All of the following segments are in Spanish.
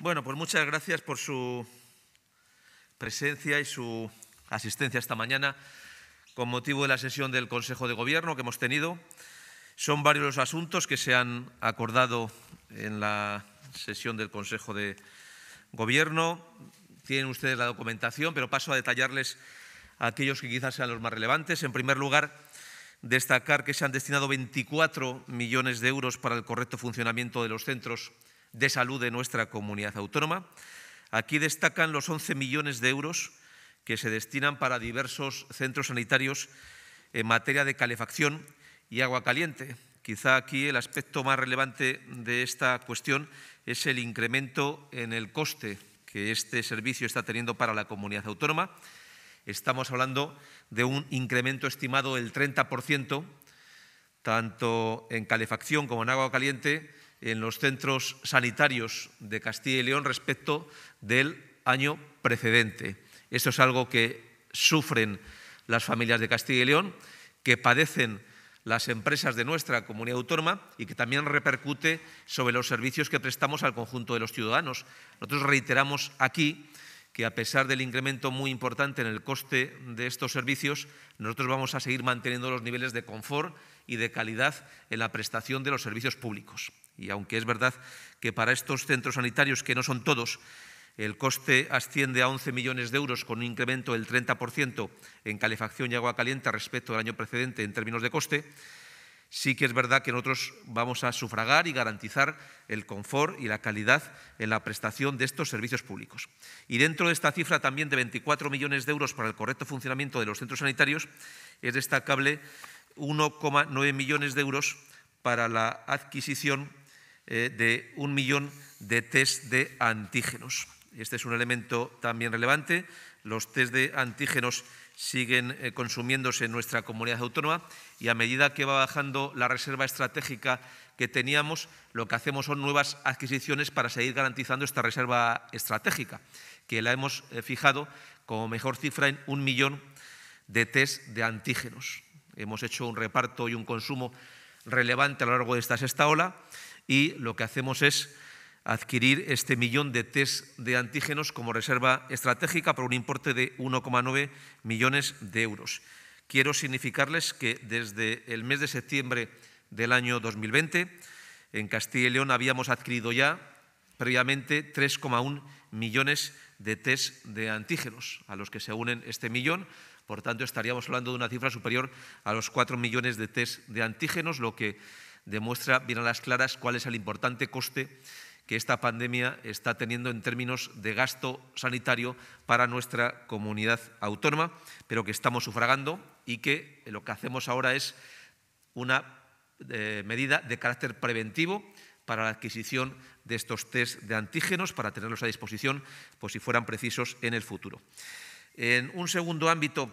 Bueno, pues muchas gracias por su presencia y su asistencia esta mañana con motivo de la sesión del Consejo de Gobierno que hemos tenido. Son varios los asuntos que se han acordado en la sesión del Consejo de Gobierno. Tienen ustedes la documentación, pero paso a detallarles aquellos que quizás sean los más relevantes. En primer lugar, destacar que se han destinado 24 millones de euros para el correcto funcionamiento de los centros de Salud de nuestra comunidad autónoma. Aquí destacan los 11 millones de euros que se destinan para diversos centros sanitarios en materia de calefacción y agua caliente. Quizá aquí el aspecto más relevante de esta cuestión es el incremento en el coste que este servicio está teniendo para la comunidad autónoma. Estamos hablando de un incremento estimado del 30%, tanto en calefacción como en agua caliente, en los centros sanitarios de Castilla y León respecto del año precedente. Esto es algo que sufren las familias de Castilla y León, que padecen las empresas de nuestra comunidad autónoma y que también repercute sobre los servicios que prestamos al conjunto de los ciudadanos. Nosotros reiteramos aquí que a pesar del incremento muy importante en el coste de estos servicios, nosotros vamos a seguir manteniendo los niveles de confort y de calidad en la prestación de los servicios públicos. Y aunque es verdad que para estos centros sanitarios, que no son todos, el coste asciende a 11 millones de euros con un incremento del 30% en calefacción y agua caliente respecto al año precedente en términos de coste, sí que es verdad que nosotros vamos a sufragar y garantizar el confort y la calidad en la prestación de estos servicios públicos. Y dentro de esta cifra también de 24 millones de euros para el correcto funcionamiento de los centros sanitarios, es destacable 1,9 millones de euros para la adquisición eh, de un millón de test de antígenos. Este es un elemento también relevante. Los test de antígenos siguen eh, consumiéndose en nuestra comunidad autónoma y a medida que va bajando la reserva estratégica que teníamos, lo que hacemos son nuevas adquisiciones para seguir garantizando esta reserva estratégica, que la hemos eh, fijado como mejor cifra en un millón de test de antígenos. Hemos hecho un reparto y un consumo relevante a lo largo de esta sexta ola y lo que hacemos es adquirir este millón de test de antígenos como reserva estratégica por un importe de 1,9 millones de euros. Quiero significarles que desde el mes de septiembre del año 2020, en Castilla y León habíamos adquirido ya previamente 3,1 millones de test de antígenos, a los que se unen este millón. Por tanto, estaríamos hablando de una cifra superior a los 4 millones de test de antígenos, lo que demuestra bien a las claras cuál es el importante coste que esta pandemia está teniendo en términos de gasto sanitario para nuestra comunidad autónoma, pero que estamos sufragando y que lo que hacemos ahora es una eh, medida de carácter preventivo para la adquisición de estos test de antígenos para tenerlos a disposición, pues, si fueran precisos, en el futuro. En un segundo ámbito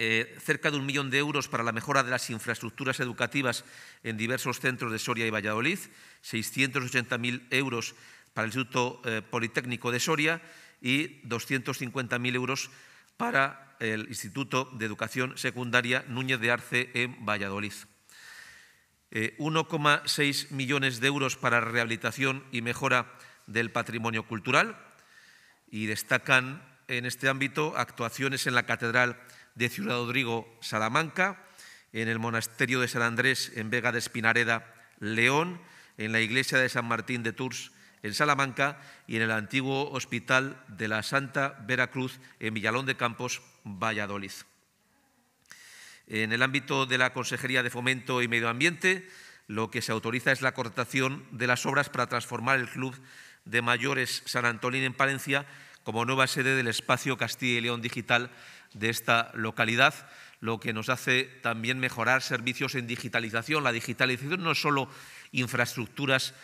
eh, cerca de un millón de euros para la mejora de las infraestructuras educativas en diversos centros de Soria y Valladolid, 680.000 euros para el Instituto eh, Politécnico de Soria y 250.000 euros para el Instituto de Educación Secundaria Núñez de Arce en Valladolid. 1,6 eh, millones de euros para rehabilitación y mejora del patrimonio cultural y destacan en este ámbito actuaciones en la Catedral de Ciudad Rodrigo, Salamanca, en el monasterio de San Andrés, en Vega de Espinareda, León, en la iglesia de San Martín de Tours, en Salamanca, y en el antiguo Hospital de la Santa Veracruz, en Villalón de Campos, Valladolid. En el ámbito de la Consejería de Fomento y Medio Ambiente, lo que se autoriza es la cortación de las obras para transformar el Club de Mayores San Antolín en Palencia como nueva sede del espacio Castilla y León Digital de esta localidad, lo que nos hace también mejorar servicios en digitalización. La digitalización no es solo infraestructuras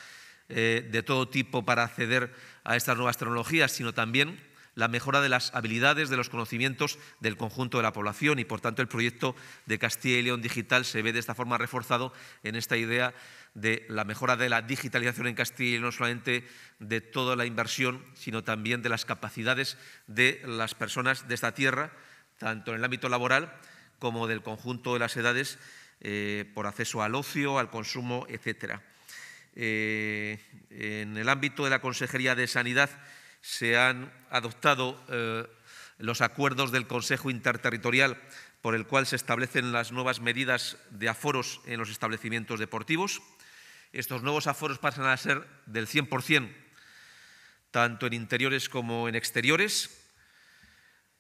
eh, de todo tipo para acceder a estas nuevas tecnologías, sino también la mejora de las habilidades, de los conocimientos del conjunto de la población y, por tanto, el proyecto de Castilla y León Digital se ve de esta forma reforzado en esta idea de la mejora de la digitalización en Castilla y no solamente de toda la inversión, sino también de las capacidades de las personas de esta tierra tanto en el ámbito laboral como del conjunto de las edades, eh, por acceso al ocio, al consumo, etc. Eh, en el ámbito de la Consejería de Sanidad se han adoptado eh, los acuerdos del Consejo Interterritorial por el cual se establecen las nuevas medidas de aforos en los establecimientos deportivos. Estos nuevos aforos pasan a ser del 100%, tanto en interiores como en exteriores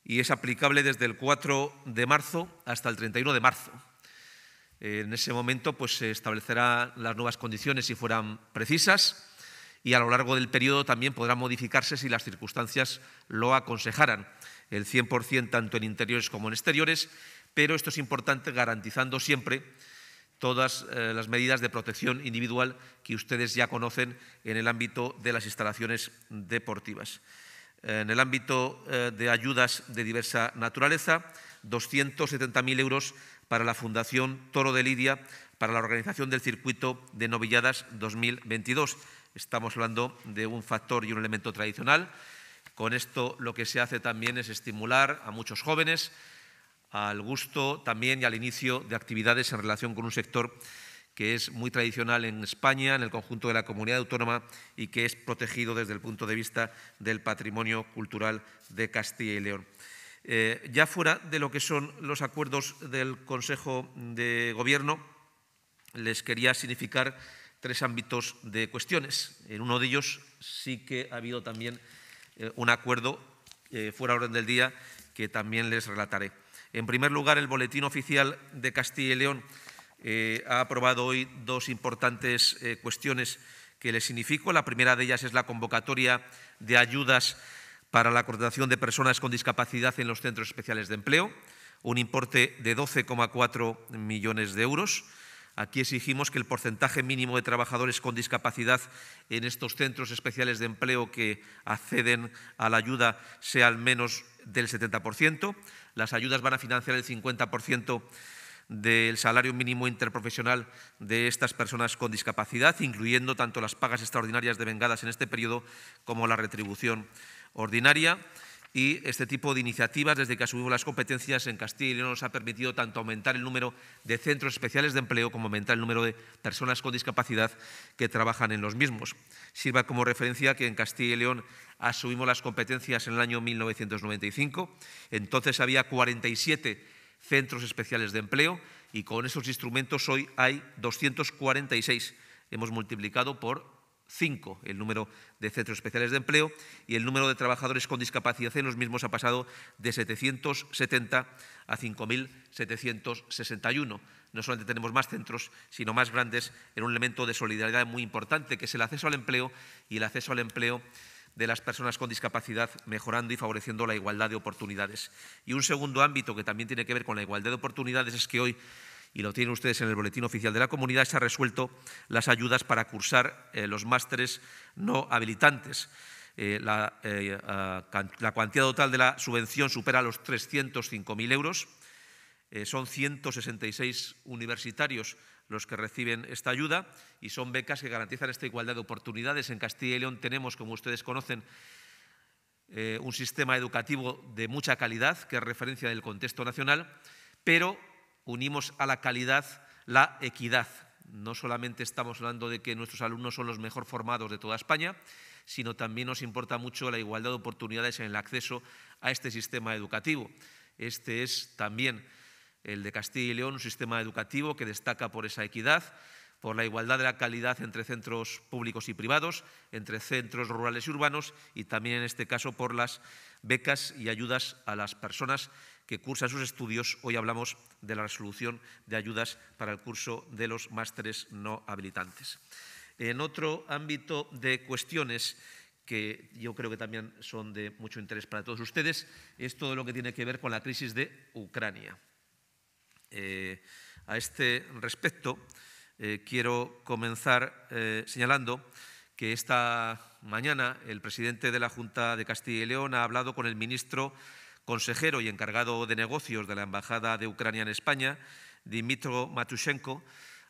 y es aplicable desde el 4 de marzo hasta el 31 de marzo. En ese momento pues, se establecerán las nuevas condiciones si fueran precisas y a lo largo del periodo también podrá modificarse si las circunstancias lo aconsejaran, el 100% tanto en interiores como en exteriores, pero esto es importante garantizando siempre todas eh, las medidas de protección individual que ustedes ya conocen en el ámbito de las instalaciones deportivas en el ámbito eh, de ayudas de diversa naturaleza, 270.000 euros para la Fundación Toro de Lidia para la organización del circuito de novilladas 2022. Estamos hablando de un factor y un elemento tradicional. Con esto lo que se hace también es estimular a muchos jóvenes al gusto también y al inicio de actividades en relación con un sector que es muy tradicional en España, en el conjunto de la comunidad autónoma y que es protegido desde el punto de vista del patrimonio cultural de Castilla y León. Eh, ya fuera de lo que son los acuerdos del Consejo de Gobierno, les quería significar tres ámbitos de cuestiones. En uno de ellos sí que ha habido también eh, un acuerdo eh, fuera fuera orden del día que también les relataré. En primer lugar, el Boletín Oficial de Castilla y León eh, ha aprobado hoy dos importantes eh, cuestiones que le significo. La primera de ellas es la convocatoria de ayudas para la contratación de personas con discapacidad en los centros especiales de empleo, un importe de 12,4 millones de euros. Aquí exigimos que el porcentaje mínimo de trabajadores con discapacidad en estos centros especiales de empleo que acceden a la ayuda sea al menos del 70%. Las ayudas van a financiar el 50% del salario mínimo interprofesional de estas personas con discapacidad, incluyendo tanto las pagas extraordinarias devengadas en este periodo como la retribución ordinaria. Y este tipo de iniciativas, desde que asumimos las competencias en Castilla y León, nos ha permitido tanto aumentar el número de centros especiales de empleo como aumentar el número de personas con discapacidad que trabajan en los mismos. Sirva como referencia que en Castilla y León asumimos las competencias en el año 1995. Entonces había 47 centros especiales de empleo y con esos instrumentos hoy hay 246. Hemos multiplicado por 5 el número de centros especiales de empleo y el número de trabajadores con discapacidad en los mismos ha pasado de 770 a 5.761. No solamente tenemos más centros, sino más grandes en un elemento de solidaridad muy importante, que es el acceso al empleo y el acceso al empleo de las personas con discapacidad, mejorando y favoreciendo la igualdad de oportunidades. Y un segundo ámbito que también tiene que ver con la igualdad de oportunidades es que hoy y lo tienen ustedes en el Boletín Oficial de la Comunidad, se han resuelto las ayudas para cursar eh, los másteres no habilitantes. Eh, la, eh, la, cuantía total de la subvención supera los 305.000 euros. son 166 universitarios los que reciben esta ayuda y son becas que garantizan esta igualdad de oportunidades. En Castilla y León tenemos, como ustedes conocen, eh, un sistema educativo de mucha calidad, que es referencia del contexto nacional, pero unimos a la calidad la equidad. No solamente estamos hablando de que nuestros alumnos son los mejor formados de toda España, sino también nos importa mucho la igualdad de oportunidades en el acceso a este sistema educativo. Este es también el de Castilla y León, un sistema educativo que destaca por esa equidad, por la igualdad de la calidad entre centros públicos y privados, entre centros rurales y urbanos y también en este caso por las becas y ayudas a las personas que cursan sus estudios. Hoy hablamos de la resolución de ayudas para el curso de los másteres no habilitantes. En otro ámbito de cuestiones que yo creo que también son de mucho interés para todos ustedes, es todo lo que tiene que ver con la crisis de Ucrania. Eh, a este respecto, eh, quiero comenzar eh, señalando que esta mañana el presidente de la Junta de Castilla y León ha hablado con el ministro consejero y encargado de negocios de la Embajada de Ucrania en España, Dimitro Matushenko,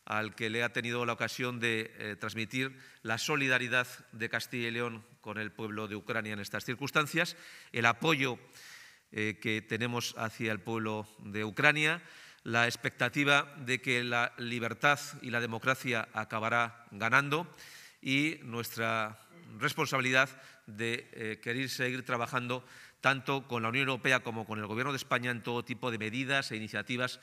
al que le ha tenido la ocasión de transmitir la solidaridad de Castilla y León con el pueblo de Ucrania en estas circunstancias, el apoyo que tenemos hacia el pueblo de Ucrania, la expectativa de que la libertad y la democracia acabará ganando y nuestra responsabilidad de eh, querer seguir trabajando tanto con la Unión Europea como con el Gobierno de España en todo tipo de medidas e iniciativas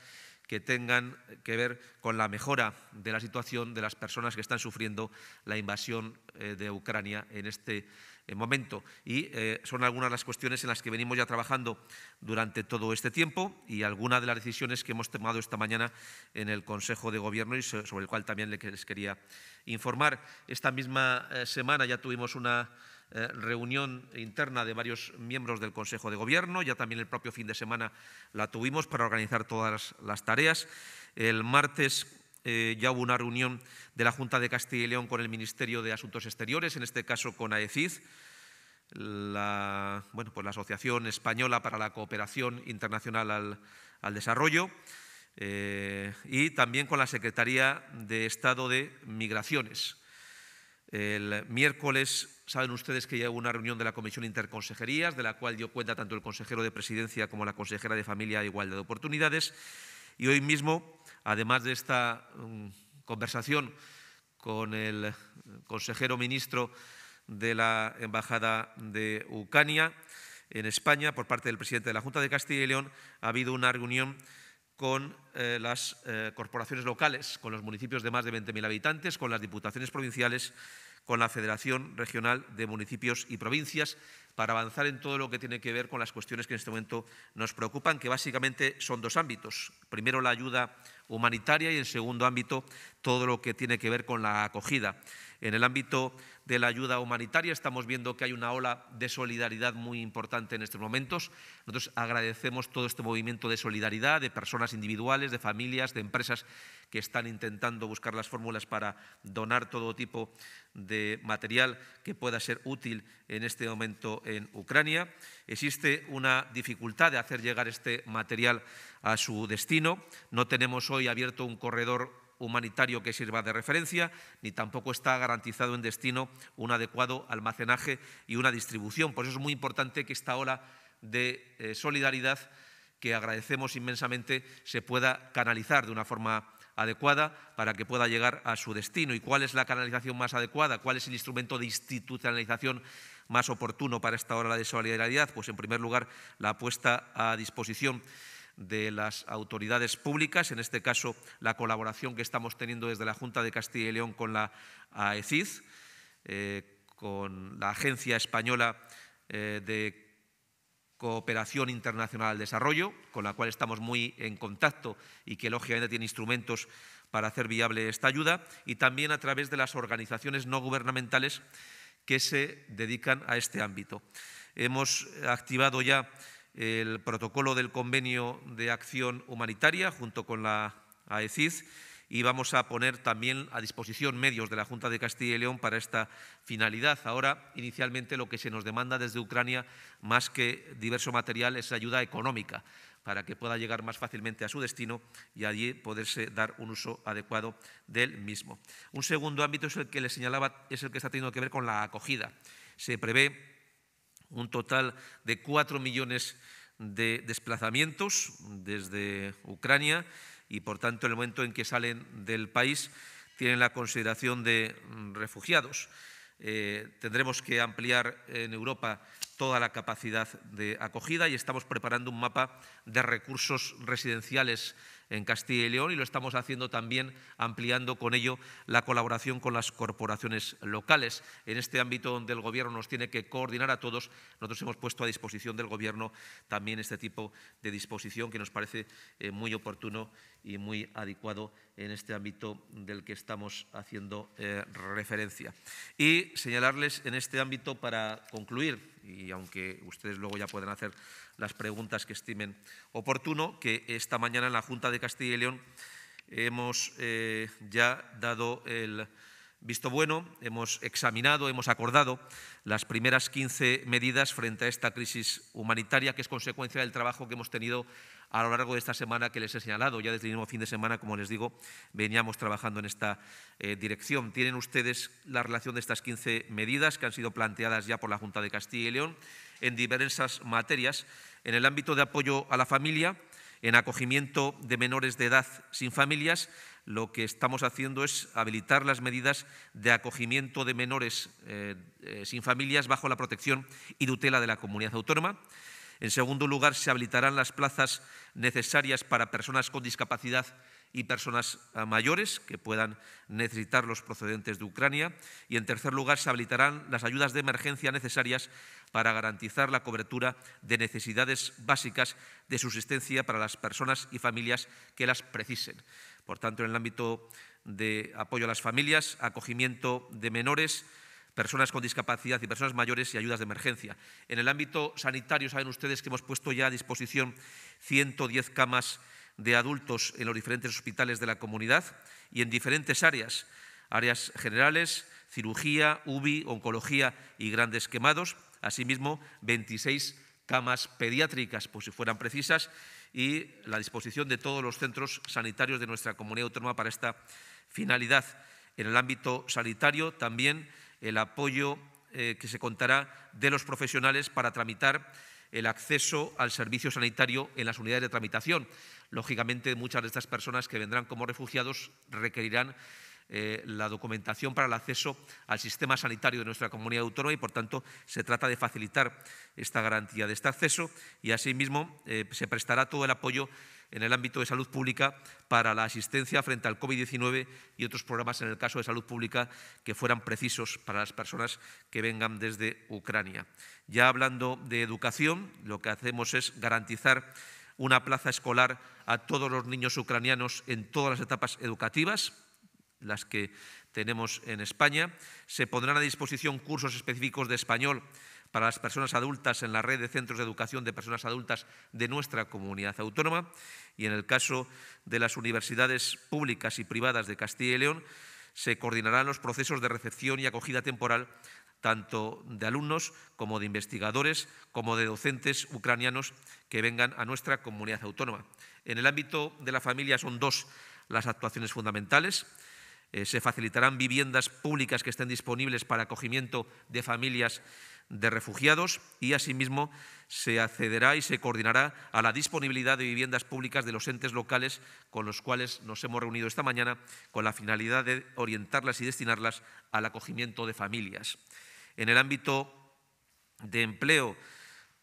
que tengan que ver con la mejora de la situación de las personas que están sufriendo la invasión eh, de Ucrania en este momento momento. Y eh, son algunas de las cuestiones en las que venimos ya trabajando durante todo este tiempo y algunas de las decisiones que hemos tomado esta mañana en el Consejo de Gobierno y sobre el cual también les quería informar. Esta misma eh, semana ya tuvimos una eh, reunión interna de varios miembros del Consejo de Gobierno, ya también el propio fin de semana la tuvimos para organizar todas las tareas. El martes eh, ya hubo una reunión de la Junta de Castilla y León con el Ministerio de Asuntos Exteriores, en este caso con AECID, la, bueno, pues la Asociación Española para la Cooperación Internacional al, Desarrollo, eh, y también con la Secretaría de Estado de Migraciones. El miércoles saben ustedes que ya hubo una reunión de la Comisión Interconsejerías, de la cual dio cuenta tanto el consejero de Presidencia como la consejera de Familia e Igualdad de Oportunidades. Y hoy mismo además de esta um, conversación con el consejero ministro de la Embajada de Ucrania en España por parte del presidente de la Junta de Castilla y León, ha habido una reunión con eh, las eh, corporaciones locales, con los municipios de más de 20.000 habitantes, con las diputaciones provinciales con la Federación Regional de Municipios y Provincias para avanzar en todo lo que tiene que ver con las cuestiones que en este momento nos preocupan, que básicamente son dos ámbitos. Primero, la ayuda humanitaria y, en segundo ámbito, todo lo que tiene que ver con la acogida. En el ámbito de la ayuda humanitaria. Estamos viendo que hay una ola de solidaridad muy importante en estos momentos. Nosotros agradecemos todo este movimiento de solidaridad de personas individuales, de familias, de empresas que están intentando buscar las fórmulas para donar todo tipo de material que pueda ser útil en este momento en Ucrania. Existe una dificultad de hacer llegar este material a su destino. No tenemos hoy abierto un corredor humanitario que sirva de referencia, ni tampoco está garantizado en destino un adecuado almacenaje y una distribución. Por eso es muy importante que esta ola de eh, solidaridad que agradecemos inmensamente se pueda canalizar de una forma adecuada para que pueda llegar a su destino y cuál es la canalización más adecuada, cuál es el instrumento de institucionalización más oportuno para esta ola de solidaridad, pues en primer lugar la puesta a disposición de las autoridades públicas, en este caso la colaboración que estamos teniendo desde la Junta de Castilla y León con la AECID, eh, con la Agencia Española eh, de Cooperación Internacional al Desarrollo, con la cual estamos muy en contacto y que lógicamente tiene instrumentos para hacer viable esta ayuda, y también a través de las organizaciones no gubernamentales que se dedican a este ámbito. Hemos activado ya el protocolo del convenio de acción humanitaria junto con la AECIS y vamos a poner también a disposición medios de la Junta de Castilla y León para esta finalidad. Ahora, inicialmente, lo que se nos demanda desde Ucrania, más que diverso material, es ayuda económica para que pueda llegar más fácilmente a su destino y allí poderse dar un uso adecuado del mismo. Un segundo ámbito es el que le señalaba, es el que está teniendo que ver con la acogida. Se prevé un total de cuatro millones de desplazamientos desde Ucrania y, por tanto, en el momento en que salen del país tienen la consideración de refugiados. Eh, tendremos que ampliar en Europa toda la capacidad de acogida y estamos preparando un mapa de recursos residenciales en Castilla y León y lo estamos haciendo también ampliando con ello la colaboración con las corporaciones locales. En este ámbito donde el Gobierno nos tiene que coordinar a todos, nosotros hemos puesto a disposición del Gobierno también este tipo de disposición que nos parece eh, muy oportuno y muy adecuado en este ámbito del que estamos haciendo eh, referencia. Y señalarles en este ámbito para concluir, y aunque ustedes luego ya pueden hacer las preguntas que estimen oportuno, que esta mañana en la Junta de Castilla y León hemos eh, ya dado el visto bueno, hemos examinado, hemos acordado las primeras 15 medidas frente a esta crisis humanitaria que es consecuencia del trabajo que hemos tenido a lo largo de esta semana que les he señalado. Ya desde el mismo fin de semana, como les digo, veníamos trabajando en esta eh, dirección. Tienen ustedes la relación de estas 15 medidas que han sido planteadas ya por la Junta de Castilla y León en diversas materias en el ámbito de apoyo a la familia, en acogimiento de menores de edad sin familias, lo que estamos haciendo es habilitar las medidas de acogimiento de menores eh, eh, sin familias bajo la protección y tutela de la comunidad autónoma. En segundo lugar, se habilitarán las plazas necesarias para personas con discapacidad y personas eh, mayores que puedan necesitar los procedentes de Ucrania. Y, en tercer lugar, se habilitarán las ayudas de emergencia necesarias para garantizar la cobertura de necesidades básicas de subsistencia para las personas y familias que las precisen. Por tanto, en el ámbito de apoyo a las familias, acogimiento de menores, personas con discapacidad y personas mayores y ayudas de emergencia. En el ámbito sanitario, saben ustedes que hemos puesto ya a disposición 110 camas de adultos en los diferentes hospitales de la comunidad y en diferentes áreas, áreas generales, cirugía, UBI, oncología y grandes quemados. Asimismo, 26 camas pediátricas, por si fueran precisas, y la disposición de todos los centros sanitarios de nuestra comunidad autónoma para esta finalidad. En el ámbito sanitario, también el apoyo eh, que se contará de los profesionales para tramitar el acceso al servicio sanitario en las unidades de tramitación. Lógicamente, muchas de estas personas que vendrán como refugiados requerirán eh, la documentación para el acceso al sistema sanitario de nuestra comunidad autónoma y, por tanto, se trata de facilitar esta garantía de este acceso y, asimismo, eh, se prestará todo el apoyo en el ámbito de salud pública para la asistencia frente al COVID-19 y otros programas en el caso de salud pública que fueran precisos para las personas que vengan desde Ucrania. Ya hablando de educación, lo que hacemos es garantizar una plaza escolar a todos los niños ucranianos en todas las etapas educativas, las que tenemos en España. Se pondrán a disposición cursos específicos de español para las personas adultas en la red de centros de educación de personas adultas de nuestra comunidad autónoma y en el caso de las universidades públicas y privadas de Castilla y León se coordinarán los procesos de recepción y acogida temporal tanto de alumnos como de investigadores, como de docentes ucranianos que vengan a nuestra comunidad autónoma. En el ámbito de la familia son dos las actuaciones fundamentales. Eh, se facilitarán viviendas públicas que estén disponibles para acogimiento de familias de refugiados y, asimismo, se accederá y se coordinará a la disponibilidad de viviendas públicas de los entes locales con los cuales nos hemos reunido esta mañana con la finalidad de orientarlas y destinarlas al acogimiento de familias. En el ámbito de empleo,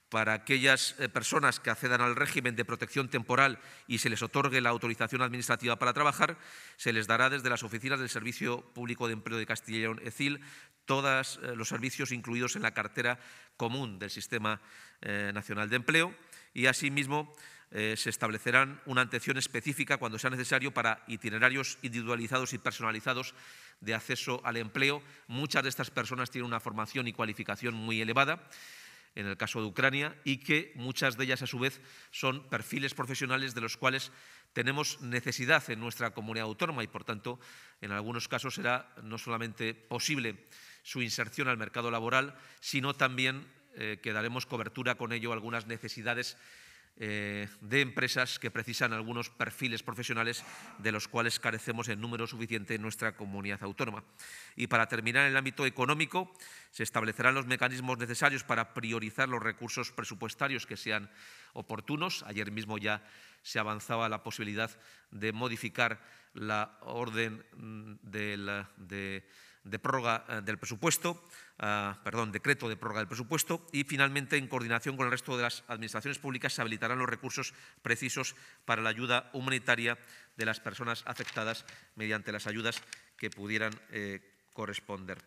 para aquellas eh, personas que accedan al régimen de protección temporal y se les otorgue la autorización administrativa para trabajar, se les dará desde las oficinas del Servicio Público de Empleo de Castilla y León, ECIL, todos eh, los servicios incluidos en la cartera común del Sistema eh, Nacional de Empleo y, asimismo, se establecerán una atención específica cuando sea necesario para itinerarios individualizados y personalizados de acceso al empleo. Muchas de estas personas tienen una formación y cualificación muy elevada en el caso de Ucrania, y que muchas de ellas a su vez son perfiles profesionales de los cuales tenemos necesidad en nuestra comunidad autónoma y, por tanto, en algunos casos será no solamente posible su inserción al mercado laboral, sino también eh, que daremos cobertura con ello a algunas necesidades eh, de empresas que precisan algunos perfiles profesionales de los cuales carecemos en número suficiente en nuestra comunidad autónoma. Y para terminar, en el ámbito económico, se establecerán los mecanismos necesarios para priorizar los recursos presupuestarios que sean oportunos. Ayer mismo ya se avanzaba la posibilidad de modificar la orden del... Mm, de, de prórroga eh, del presupuesto, ah, perdón, decreto de prórroga del presupuesto y finalmente, en coordinación con el resto de las administraciones públicas, se habilitarán los recursos precisos para la ayuda humanitaria de las personas afectadas mediante las ayudas que pudieran eh, corresponder.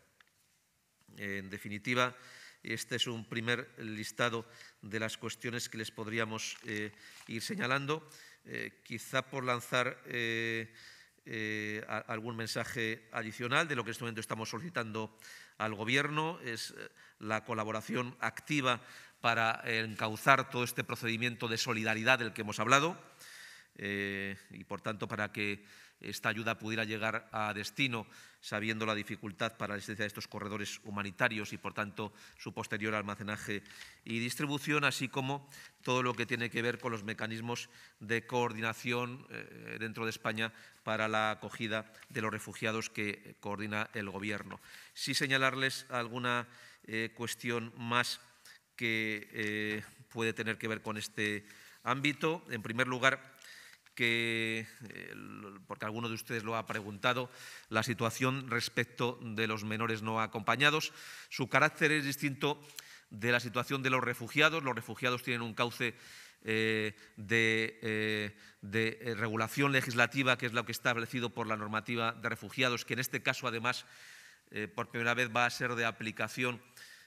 En definitiva, este es un primer listado de las cuestiones que les podríamos eh, ir señalando. quizá por lanzar eh, algún mensaje adicional de lo que en este momento estamos solicitando al Gobierno, es eh, la colaboración activa para encauzar todo este procedimiento de solidaridad del que hemos hablado. Eh, y por tanto para que esta ayuda pudiera llegar a destino, sabiendo la dificultad para la existencia de estos corredores humanitarios y por tanto su posterior almacenaje y distribución, así como todo lo que tiene que ver con los mecanismos de coordinación eh, dentro de España para la acogida de los refugiados que coordina el Gobierno. Si señalarles alguna eh, cuestión más que puede tener que ver con este ámbito. En primer lugar, eh, porque alguno de ustedes lo ha preguntado, la situación respecto de los menores no acompañados. Su carácter es distinto de la situación de los refugiados. Los refugiados tienen un cauce eh, de, eh, regulación legislativa, que es lo que está establecido por la normativa de refugiados, que en este caso, además, por primera vez va a ser de aplicación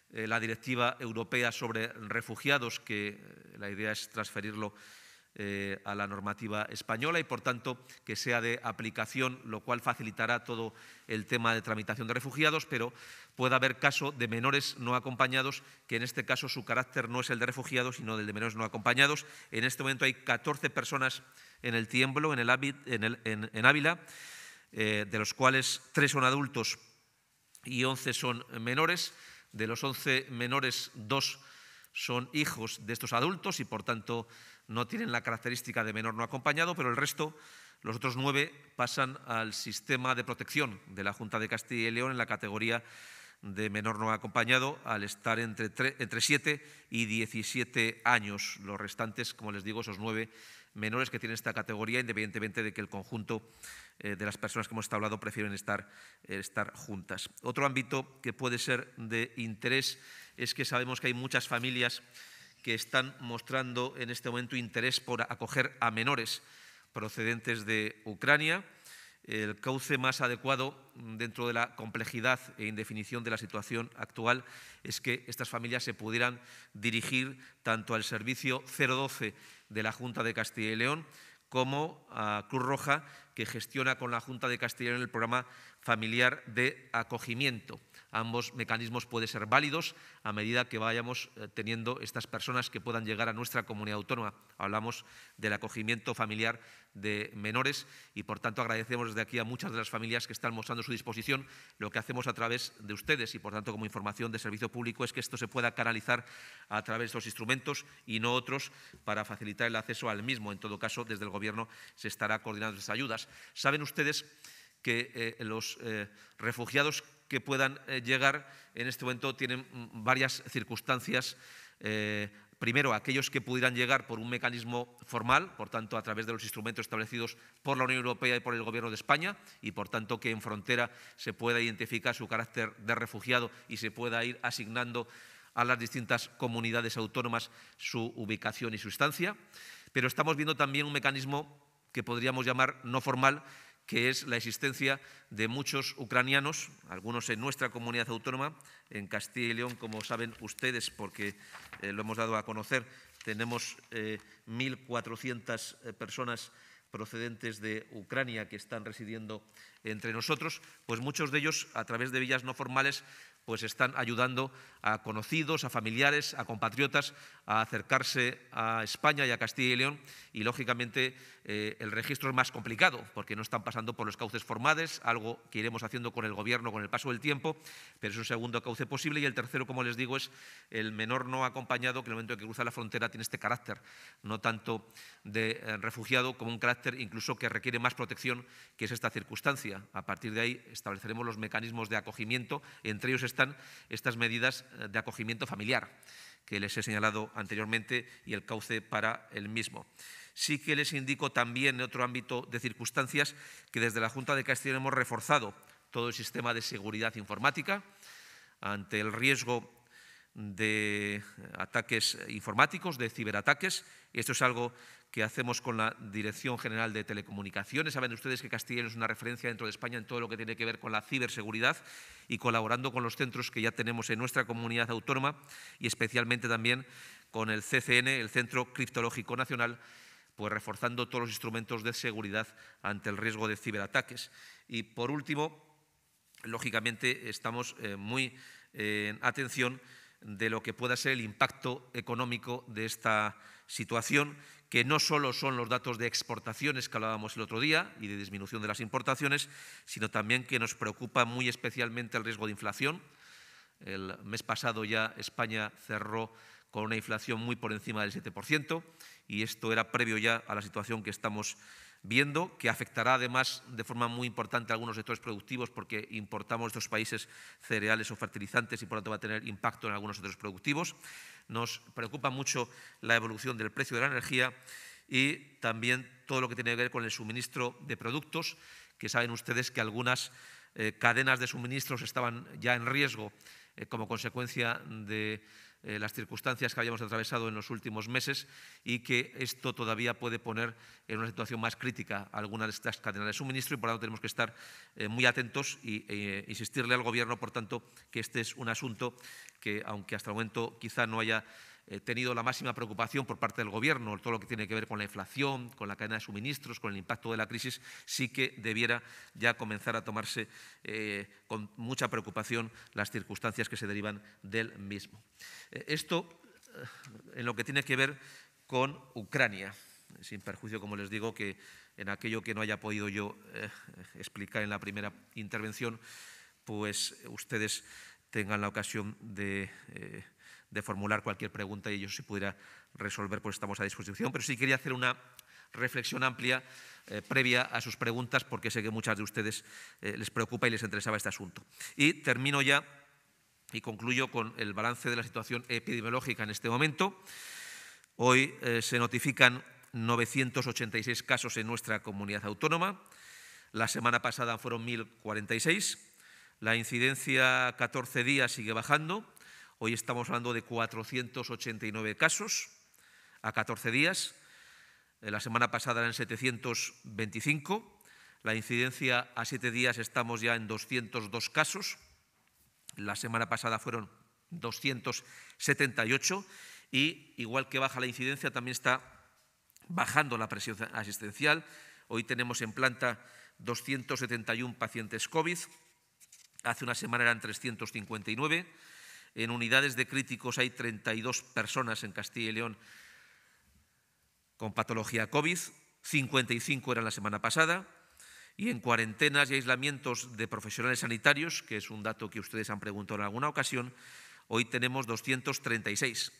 la Directiva Europea sobre Refugiados, que la idea es transferirlo eh, a la normativa española y, por tanto, que sea de aplicación, lo cual facilitará todo el tema de tramitación de refugiados, pero puede haber caso de menores no acompañados, que en este caso su carácter no es el de refugiados, sino del de menores no acompañados. En este momento hay 14 personas en el Tiemblo, en, el Ávila, en eh, de los cuales tres son adultos y 11 son menores. De los 11 menores, dos son hijos de estos adultos y por tanto no tienen la característica de menor no acompañado, pero el resto, los otros nueve, pasan al sistema de protección de la Junta de Castilla y León en la categoría de menor no acompañado al estar entre, entre 7 y 17 años. Los restantes, como les digo, esos nueve menores que tienen esta categoría, independientemente de que el conjunto eh, de las personas que hemos hablado prefieren estar, eh, estar juntas. Otro ámbito que puede ser de interés es que sabemos que hay muchas familias que están mostrando en este momento interés por acoger a menores procedentes de Ucrania. El cauce más adecuado dentro de la complejidad e indefinición de la situación actual es que estas familias se pudieran dirigir tanto al servicio 012 de la Junta de Castilla y León como a Cruz Roja, que gestiona con la Junta de Castilla y León el programa familiar de acogimiento. Ambos mecanismos pueden ser válidos a medida que vayamos eh, teniendo estas personas que puedan llegar a nuestra comunidad autónoma. Hablamos del acogimiento familiar de menores y, por tanto, agradecemos desde aquí a muchas de las familias que están mostrando su disposición. Lo que hacemos a través de ustedes y, por tanto, como información de servicio público es que esto se pueda canalizar a través de los instrumentos y no otros para facilitar el acceso al mismo. En todo caso, desde el Gobierno se estará coordinando las ayudas. Saben ustedes que eh, los eh, refugiados que puedan eh, llegar en este momento tienen mm, varias circunstancias. Eh, primero, aquellos que pudieran llegar por un mecanismo formal, por tanto, a través de los instrumentos establecidos por la Unión Europea y por el Gobierno de España, y por tanto que en frontera se pueda identificar su carácter de refugiado y se pueda ir asignando a las distintas comunidades autónomas su ubicación y su estancia. Pero estamos viendo también un mecanismo que podríamos llamar no formal, que es la existencia de muchos ucranianos, algunos en nuestra comunidad autónoma, en Castilla y León, como saben ustedes, porque eh, lo hemos dado a conocer, tenemos 1.400 eh, eh, personas procedentes de Ucrania que están residiendo entre nosotros, pues muchos de ellos, a través de villas no formales, pues están ayudando a conocidos, a familiares, a compatriotas a acercarse a España y a Castilla y León. Y lógicamente eh, el registro es más complicado porque no están pasando por los cauces formales, algo que iremos haciendo con el Gobierno con el paso del tiempo, pero es un segundo cauce posible. Y el tercero, como les digo, es el menor no acompañado que en el momento que cruza la frontera tiene este carácter, no tanto de eh, refugiado como un carácter incluso que requiere más protección, que es esta circunstancia. A partir de ahí estableceremos los mecanismos de acogimiento, entre ellos estas medidas eh, de acogimiento familiar que les he señalado anteriormente y el cauce para el mismo. Sí que les indico también en otro ámbito de circunstancias que desde la Junta de Castilla hemos reforzado todo el sistema de seguridad informática ante el riesgo de ataques informáticos, de ciberataques. Esto es algo que hacemos con la Dirección General de Telecomunicaciones. Saben ustedes que Castilla es una referencia dentro de España en todo lo que tiene que ver con la ciberseguridad y colaborando con los centros que ya tenemos en nuestra comunidad autónoma y especialmente también con el CCN, el Centro Criptológico Nacional, pues reforzando todos los instrumentos de seguridad ante el riesgo de ciberataques. Y por último, lógicamente estamos eh, muy eh, en atención de lo que pueda ser el impacto económico de esta situación, que no solo son los datos de exportaciones que hablábamos el otro día y de disminución de las importaciones, sino también que nos preocupa muy especialmente el riesgo de inflación. El mes pasado ya España cerró con una inflación muy por encima del 7% y esto era previo ya a la situación que estamos viendo que afectará además de forma muy importante a algunos sectores productivos porque importamos de estos países cereales o fertilizantes y por lo tanto va a tener impacto en algunos sectores productivos. Nos preocupa mucho la evolución del precio de la energía y también todo lo que tiene que ver con el suministro de productos, que saben ustedes que algunas eh, cadenas de suministros estaban ya en riesgo eh, como consecuencia de eh, las circunstancias que habíamos atravesado en los últimos meses y que esto todavía puede poner en una situación más crítica algunas de estas cadenas de suministro y por lo tanto tenemos que estar eh, muy atentos e insistirle al Gobierno, por tanto, que este es un asunto que, aunque hasta el momento quizá no haya tenido la máxima preocupación por parte del Gobierno, todo lo que tiene que ver con la inflación, con la cadena de suministros, con el impacto de la crisis, sí que debiera ya comenzar a tomarse eh, con mucha preocupación las circunstancias que se derivan del mismo. Eh, esto eh, en lo que tiene que ver con Ucrania, sin perjuicio, como les digo, que en aquello que no haya podido yo explicar en la primera intervención, pues ustedes tengan la ocasión de de formular cualquier pregunta y ellos si pudiera resolver, pues estamos a disposición. Pero sí quería hacer una reflexión amplia eh, previa a sus preguntas, porque sé que muchas de ustedes eh, les preocupa y les interesaba este asunto. Y termino ya y concluyo con el balance de la situación epidemiológica en este momento. Hoy eh, se notifican 986 casos en nuestra comunidad autónoma. La semana pasada fueron 1.046. La incidencia 14 días sigue bajando. Hoy estamos hablando de 489 casos a 14 días. Eh, la semana pasada eran 725. La incidencia a 7 días estamos ya en 202 casos. La semana pasada fueron 278. Y igual que baja la incidencia, también está bajando la presión asistencial. Hoy tenemos en planta 271 pacientes COVID. Hace una semana eran 359 en unidades de críticos hay 32 personas en Castilla y León con patología COVID, 55 eran la semana pasada, y en cuarentenas y aislamientos de profesionales sanitarios, que es un dato que ustedes han preguntado en alguna ocasión, hoy tenemos 236.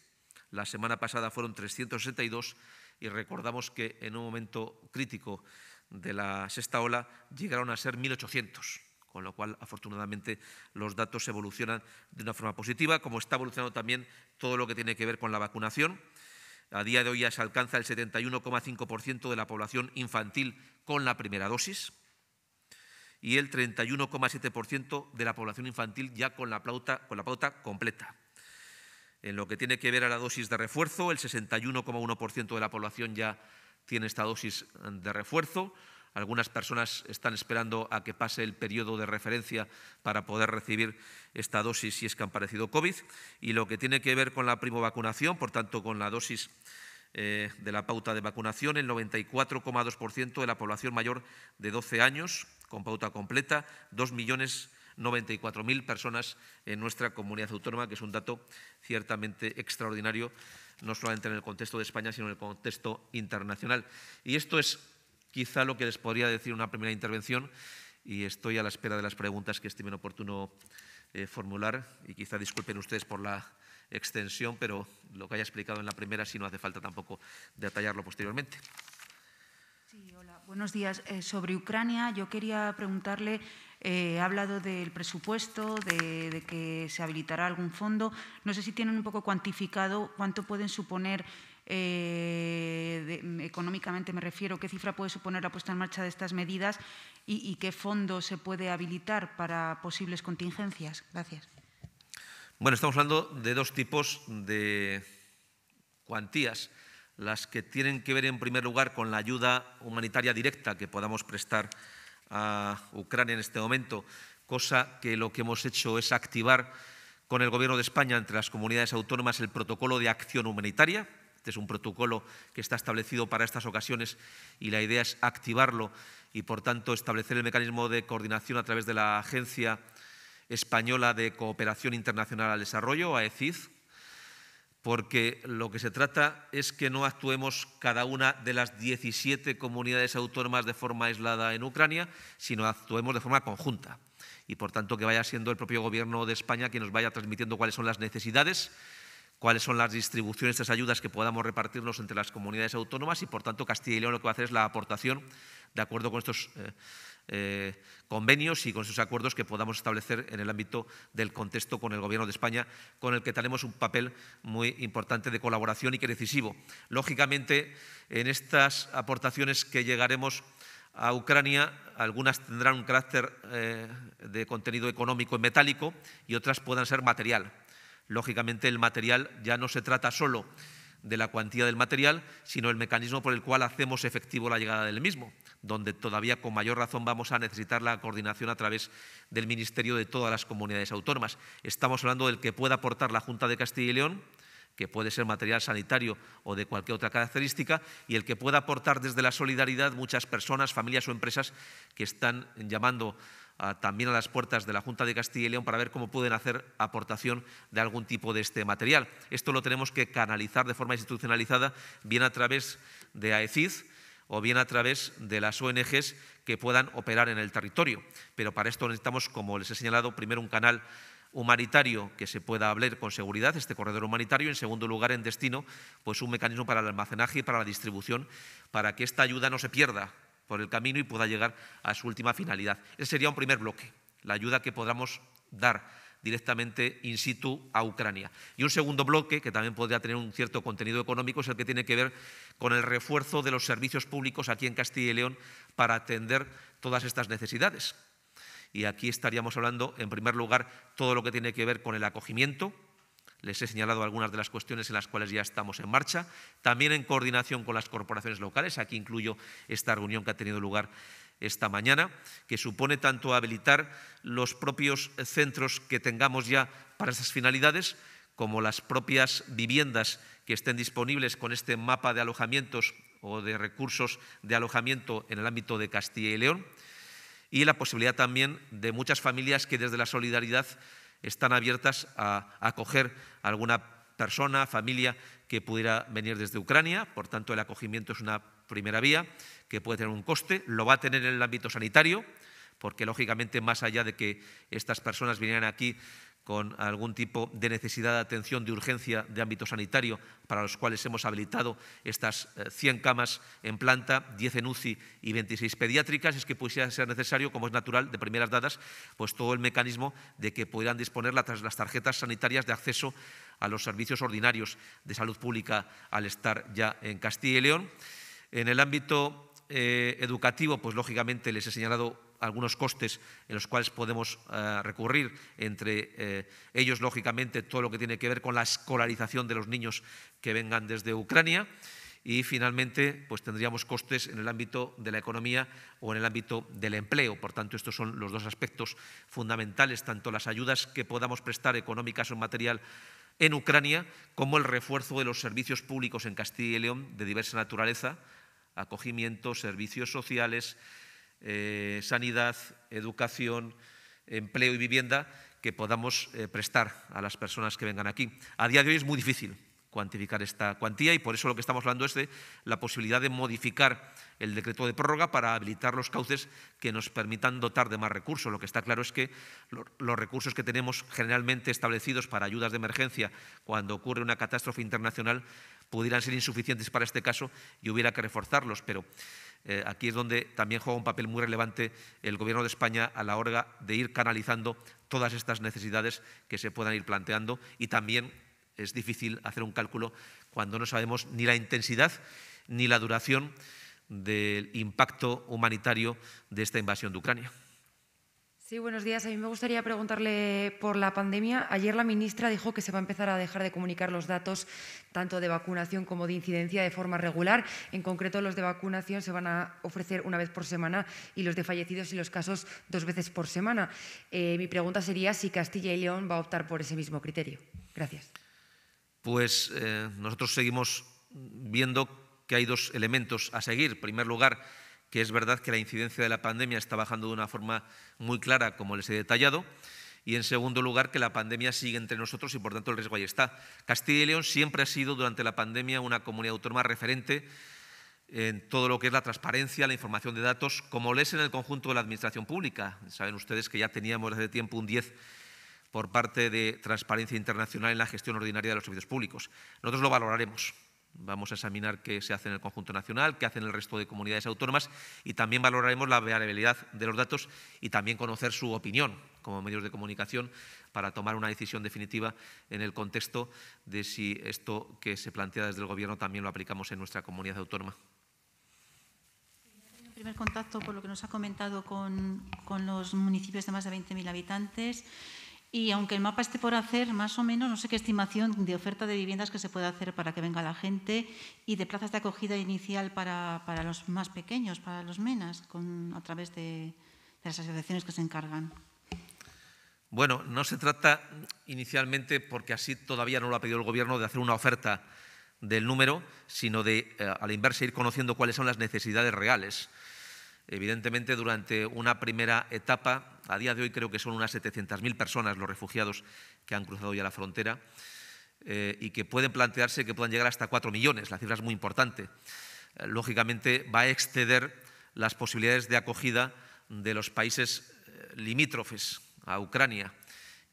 La semana pasada fueron 362 y recordamos que en un momento crítico de la sexta ola llegaron a ser 1.800 con lo cual afortunadamente los datos evolucionan de una forma positiva, como está evolucionando también todo lo que tiene que ver con la vacunación. A día de hoy ya se alcanza el 71,5% de la población infantil con la primera dosis y el 31,7% de la población infantil ya con la, pauta, con la pauta completa. En lo que tiene que ver a la dosis de refuerzo, el 61,1% de la población ya tiene esta dosis de refuerzo, algunas personas están esperando a que pase el periodo de referencia para poder recibir esta dosis si es que han parecido COVID. Y lo que tiene que ver con la primovacunación, por tanto, con la dosis eh, de la pauta de vacunación, el 94,2% de la población mayor de 12 años con pauta completa, 2.094.000 personas en nuestra comunidad autónoma, que es un dato ciertamente extraordinario, no solamente en el contexto de España, sino en el contexto internacional. Y esto es quizá lo que les podría decir una primera intervención, y estoy a la espera de las preguntas que estimen oportuno eh, formular, y quizá disculpen ustedes por la extensión, pero lo que haya explicado en la primera si no hace falta tampoco detallarlo posteriormente. Sí, hola, buenos días. Eh, sobre Ucrania, yo quería preguntarle, eh, ha hablado del presupuesto, de que se habilitará algún fondo. No sé si tienen un poco cuantificado cuánto pueden suponer eh, mm, económicamente me refiero, qué cifra puede suponer la puesta en marcha de estas medidas y, y qué fondo se puede habilitar para posibles contingencias. Gracias. Bueno, estamos hablando de dos tipos de cuantías, las que tienen que ver en primer lugar con la ayuda humanitaria directa que podamos prestar a Ucrania en este momento, cosa que lo que hemos hecho es activar con el Gobierno de España entre las comunidades autónomas el protocolo de acción humanitaria, este es un protocolo que está establecido para estas ocasiones y la idea es activarlo y, por tanto, establecer el mecanismo de coordinación a través de la Agencia Española de Cooperación Internacional al Desarrollo, AECID, porque lo que se trata es que no actuemos cada una de las 17 comunidades autónomas de forma aislada en Ucrania, sino actuemos de forma conjunta. Y por tanto que vaya siendo el propio Gobierno de España quien nos vaya transmitiendo cuáles son las necesidades cuáles son las distribuciones, estas ayudas que podamos repartirnos entre las comunidades autónomas y, por tanto, Castilla y León lo que va a hacer es la aportación, de acuerdo con estos eh, eh, convenios y con estos acuerdos que podamos establecer en el ámbito del contexto con el Gobierno de España, con el que tenemos un papel muy importante de colaboración y que decisivo. Lógicamente, en estas aportaciones que llegaremos a Ucrania, algunas tendrán un carácter eh, de contenido económico y metálico y otras puedan ser material. Lógicamente el material ya no se trata solo de la cuantía del material, sino el mecanismo por el cual hacemos efectivo la llegada del mismo, donde todavía con mayor razón vamos a necesitar la coordinación a través del Ministerio de todas las comunidades autónomas. Estamos hablando del que pueda aportar la Junta de Castilla y León, que puede ser material sanitario o de cualquier otra característica, y el que pueda aportar desde la solidaridad muchas personas, familias o empresas que están llamando también a las puertas de la Junta de Castilla y León para ver cómo pueden hacer aportación de algún tipo de este material. Esto lo tenemos que canalizar de forma institucionalizada, bien a través de AECID o bien a través de las ONGs que puedan operar en el territorio. Pero para esto necesitamos, como les he señalado, primero un canal humanitario que se pueda hablar con seguridad, este corredor humanitario, y en segundo lugar, en destino, pues un mecanismo para el almacenaje y para la distribución, para que esta ayuda no se pierda, por el camino y pueda llegar a su última finalidad. Ese sería un primer bloque, la ayuda que podamos dar directamente in situ a Ucrania. Y un segundo bloque, que también podría tener un cierto contenido económico, es el que tiene que ver con el refuerzo de los servicios públicos aquí en Castilla y León para atender todas estas necesidades. Y aquí estaríamos hablando, en primer lugar, todo lo que tiene que ver con el acogimiento, les he señalado algunas de las cuestiones en las cuales ya estamos en marcha, también en coordinación con las corporaciones locales. Aquí incluyo esta reunión que ha tenido lugar esta mañana, que supone tanto habilitar los propios centros que tengamos ya para esas finalidades, como las propias viviendas que estén disponibles con este mapa de alojamientos o de recursos de alojamiento en el ámbito de Castilla y León, y la posibilidad también de muchas familias que desde la solidaridad están abiertas a acoger a alguna persona, familia que pudiera venir desde Ucrania. Por tanto, el acogimiento es una primera vía que puede tener un coste, lo va a tener en el ámbito sanitario, porque lógicamente más allá de que estas personas vinieran aquí con algún tipo de necesidad de atención de urgencia de ámbito sanitario, para los cuales hemos habilitado estas 100 eh, camas en planta, 10 en UCI y 26 pediátricas, es que pudiera ser necesario, como es natural, de primeras dadas, pues todo el mecanismo de que pudieran disponer las tarjetas sanitarias de acceso a los servicios ordinarios de salud pública al estar ya en Castilla y León. En el ámbito eh, educativo, pues lógicamente les he señalado algunos costes en los cuales podemos eh, recurrir, entre eh, ellos, lógicamente, todo lo que tiene que ver con la escolarización de los niños que vengan desde Ucrania. Y finalmente, pues tendríamos costes en el ámbito de la economía o en el ámbito del empleo. Por tanto, estos son los dos aspectos fundamentales, tanto las ayudas que podamos prestar económicas o material en Ucrania, como el refuerzo de los servicios públicos en Castilla y León de diversa naturaleza, acogimiento, servicios sociales, eh, sanidad, educación, empleo y vivienda que podamos eh, prestar a las personas que vengan aquí. A día de hoy es muy difícil cuantificar esta cuantía y por eso lo que estamos hablando es de la posibilidad de modificar el decreto de prórroga para habilitar los cauces que nos permitan dotar de más recursos. Lo que está claro es que los recursos que tenemos generalmente establecidos para ayudas de emergencia cuando ocurre una catástrofe internacional pudieran ser insuficientes para este caso y hubiera que reforzarlos, pero eh, aquí es donde también juega un papel muy relevante el Gobierno de España a la hora de ir canalizando todas estas necesidades que se puedan ir planteando y también es difícil hacer un cálculo cuando no sabemos ni la intensidad ni la duración del impacto humanitario de esta invasión de Ucrania. Sí, buenos días. A mí me gustaría preguntarle por la pandemia. Ayer la ministra dijo que se va a empezar a dejar de comunicar los datos tanto de vacunación como de incidencia de forma regular. En concreto, los de vacunación se van a ofrecer una vez por semana y los de fallecidos y los casos dos veces por semana. Eh, mi pregunta sería si Castilla y León va a optar por ese mismo criterio. Gracias. Pues eh, nosotros seguimos viendo que hay dos elementos a seguir. En primer lugar, que es verdad que la incidencia de la pandemia está bajando de una forma muy clara, como les he detallado, y en segundo lugar que la pandemia sigue entre nosotros y por tanto el riesgo ahí está. Castilla y León siempre ha sido durante la pandemia una comunidad autónoma referente en todo lo que es la transparencia, la información de datos, como lo es en el conjunto de la Administración Pública. Saben ustedes que ya teníamos desde tiempo un 10 por parte de Transparencia Internacional en la gestión ordinaria de los servicios públicos. Nosotros lo valoraremos. Vamos a examinar qué se hace en el conjunto nacional, qué hacen el resto de comunidades autónomas y también valoraremos la variabilidad de los datos y también conocer su opinión como medios de comunicación para tomar una decisión definitiva en el contexto de si esto que se plantea desde el Gobierno también lo aplicamos en nuestra comunidad autónoma. En primer contacto, por lo que nos ha comentado, con los municipios de más de 20.000 habitantes. Y aunque el mapa esté por hacer, más o menos, no sé qué estimación de oferta de viviendas que se puede hacer para que venga la gente y de plazas de acogida inicial para, los más pequeños, para los MENAS, con, a través de, de, las asociaciones que se encargan. Bueno, no se trata inicialmente, porque así todavía no lo ha pedido el Gobierno, de hacer una oferta del número, sino de, eh, a la inversa, ir conociendo cuáles son las necesidades reales. Evidentemente, durante una primera etapa a día de hoy creo que son unas 700.000 personas los refugiados que han cruzado ya la frontera eh, y que pueden plantearse que puedan llegar hasta 4 millones. La cifra es muy importante. Eh, lógicamente va a exceder las posibilidades de acogida de los países eh, limítrofes a Ucrania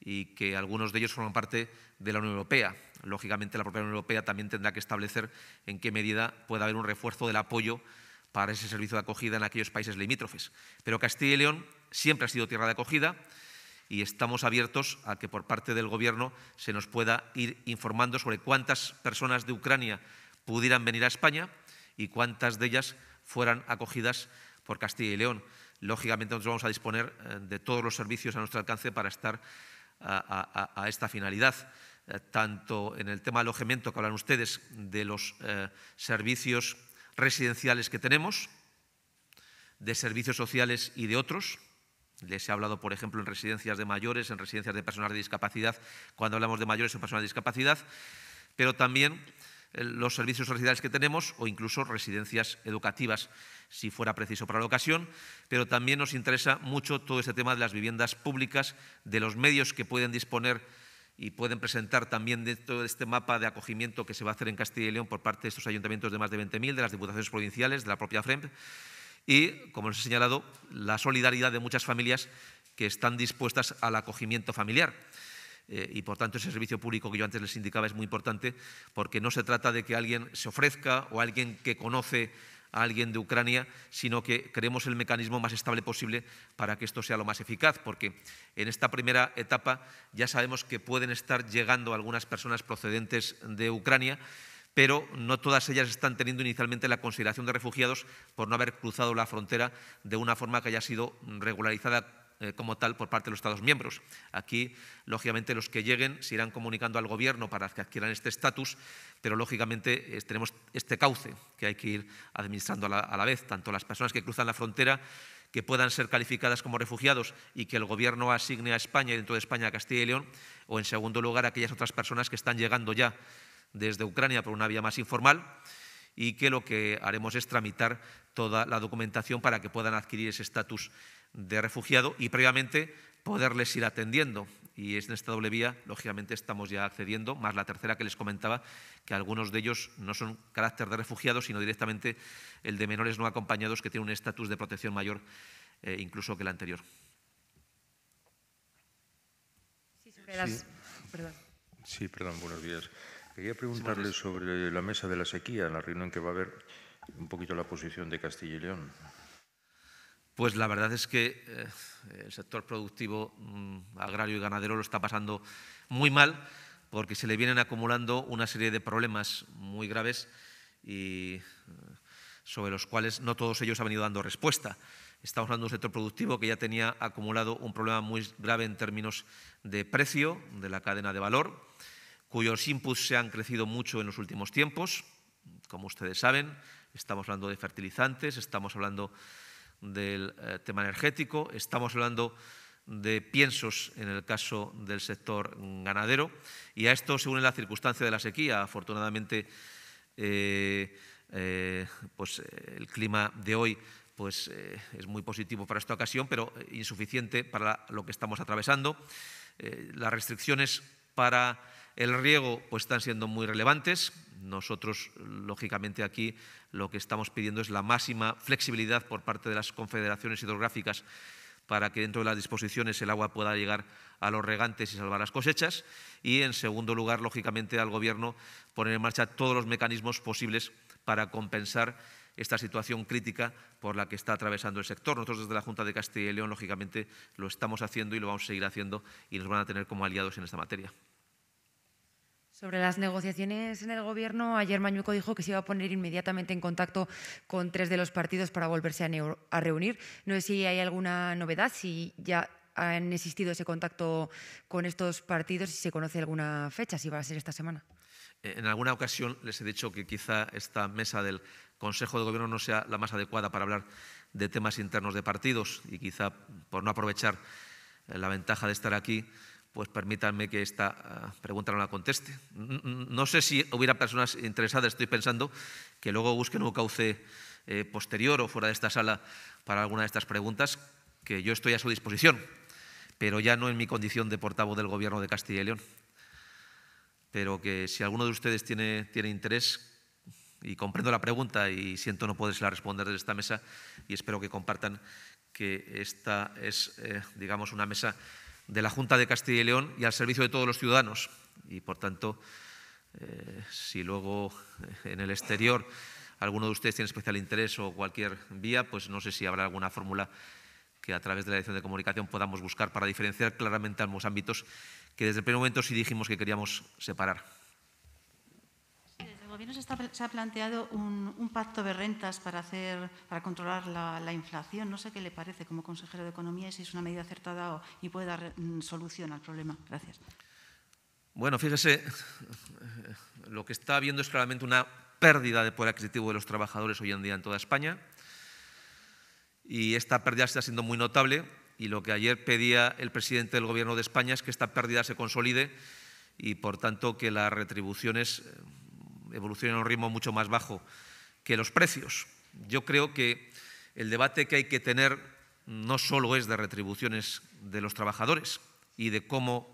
y que algunos de ellos forman parte de la Unión Europea. Lógicamente, la propia Unión Europea también tendrá que establecer en qué medida puede haber un refuerzo del apoyo para ese servicio de acogida en aquellos países limítrofes. Pero Castilla y León siempre ha sido tierra de acogida y estamos abiertos a que por parte del Gobierno se nos pueda ir informando sobre cuántas personas de Ucrania pudieran venir a España y cuántas de ellas fueran acogidas por Castilla y León. Lógicamente nosotros vamos a disponer eh, de todos los servicios a nuestro alcance para estar a, esta finalidad, eh, tanto en el tema del alojamiento que hablan ustedes de los eh, servicios residenciales que tenemos, de servicios sociales y de otros, les he hablado, por ejemplo, en residencias de mayores, en residencias de personas de discapacidad, cuando hablamos de mayores o personas de discapacidad, pero también eh, los servicios sociales que tenemos o incluso residencias educativas, si fuera preciso para la ocasión. Pero también nos interesa mucho todo este tema de las viviendas públicas, de los medios que pueden disponer y pueden presentar también dentro de este mapa de acogimiento que se va a hacer en Castilla y León por parte de estos ayuntamientos de más de 20.000, de las diputaciones provinciales, de la propia FREMP y, como os he señalado, la solidaridad de muchas familias que están dispuestas al acogimiento familiar. Eh, y por tanto ese servicio público que yo antes les indicaba es muy importante porque no se trata de que alguien se ofrezca o alguien que conoce a alguien de Ucrania, sino que creemos el mecanismo más estable posible para que esto sea lo más eficaz, porque en esta primera etapa ya sabemos que pueden estar llegando algunas personas procedentes de Ucrania pero no todas ellas están teniendo inicialmente la consideración de refugiados por no haber cruzado la frontera de una forma que haya sido regularizada eh, como tal por parte de los Estados miembros. Aquí, lógicamente, los que lleguen se irán comunicando al Gobierno para que adquieran este estatus, pero lógicamente tenemos este cauce que hay que ir administrando a la, vez, tanto las personas que cruzan la frontera que puedan ser calificadas como refugiados y que el Gobierno asigne a España y dentro de España a Castilla y León, o en segundo lugar aquellas otras personas que están llegando ya desde Ucrania por una vía más informal y que lo que haremos es tramitar toda la documentación para que puedan adquirir ese estatus de refugiado y previamente poderles ir atendiendo. Y es en esta doble vía, lógicamente, estamos ya accediendo, más la tercera que les comentaba, que algunos de ellos no son carácter de refugiados, sino directamente el de menores no acompañados que tienen un estatus de protección mayor eh, incluso que el anterior. sí. Perdón. sí, perdón, buenos días. Quería preguntarle sobre la mesa de la sequía, en la reunión que va a haber, un poquito la posición de Castilla y León. Pues la verdad es que eh, el sector productivo mm, agrario y ganadero lo está pasando muy mal porque se le vienen acumulando una serie de problemas muy graves y eh, sobre los cuales no todos ellos han venido dando respuesta. Estamos hablando de un sector productivo que ya tenía acumulado un problema muy grave en términos de precio de la cadena de valor cuyos inputs se han crecido mucho en los últimos tiempos. Como ustedes saben, estamos hablando de fertilizantes, estamos hablando del eh, tema energético, estamos hablando de piensos en el caso del sector ganadero y a esto se une la circunstancia de la sequía. Afortunadamente, eh, eh, pues, el clima de hoy pues, es muy positivo para esta ocasión, pero insuficiente para lo que estamos atravesando. las restricciones para el riego pues están siendo muy relevantes. Nosotros, lógicamente, aquí lo que estamos pidiendo es la máxima flexibilidad por parte de las confederaciones hidrográficas para que dentro de las disposiciones el agua pueda llegar a los regantes y salvar las cosechas. Y, en segundo lugar, lógicamente, al Gobierno poner en marcha todos los mecanismos posibles para compensar esta situación crítica por la que está atravesando el sector. Nosotros desde la Junta de Castilla y León, lógicamente, lo estamos haciendo y lo vamos a seguir haciendo y nos van a tener como aliados en esta materia. Sobre las negociaciones en el Gobierno, ayer Mañuco dijo que se iba a poner inmediatamente en contacto con tres de los partidos para volverse a, reunir. No sé si hay alguna novedad, si ya han existido ese contacto con estos partidos, si se conoce alguna fecha, si va a ser esta semana. Eh, en alguna ocasión les he dicho que quizá esta mesa del Consejo de Gobierno no sea la más adecuada para hablar de temas internos de partidos y quizá por no aprovechar eh, la ventaja de estar aquí, pues permítanme que esta ah, pregunta no la conteste. No sé si hubiera personas interesadas, estoy pensando, que luego busquen un cauce eh, posterior o fuera de esta sala para alguna de estas preguntas, que yo estoy a su disposición, pero ya no en mi condición de portavoz del Gobierno de Castilla y León. Pero que si alguno de ustedes tiene, tiene interés, y comprendo la pregunta y siento no la responder desde esta mesa, y espero que compartan que esta es, eh, digamos, una mesa de la Junta de Castilla y León y al servicio de todos los ciudadanos. Y por tanto, eh, si luego eh, en el exterior alguno de ustedes tiene especial interés o cualquier vía, pues no sé si habrá alguna fórmula que a través de la edición de comunicación podamos buscar para diferenciar claramente ambos ámbitos que desde el primer momento sí dijimos que queríamos separar se ha planteado un, pacto de rentas para, controlar la, inflación. No sé qué le parece como consejero de Economía y si es una medida acertada y puede dar mm, solución al problema. Gracias. Bueno, fíjese, eh, lo que está habiendo es claramente una pérdida de poder adquisitivo de los trabajadores hoy en día en toda España. Y esta pérdida está siendo muy notable y lo que ayer pedía el presidente del Gobierno de España es que esta pérdida se consolide y, por tanto, que las retribuciones eh, evolucionen a un ritmo mucho más bajo que los precios. Yo creo que el debate que hay que tener no solo es de retribuciones de los trabajadores y de cómo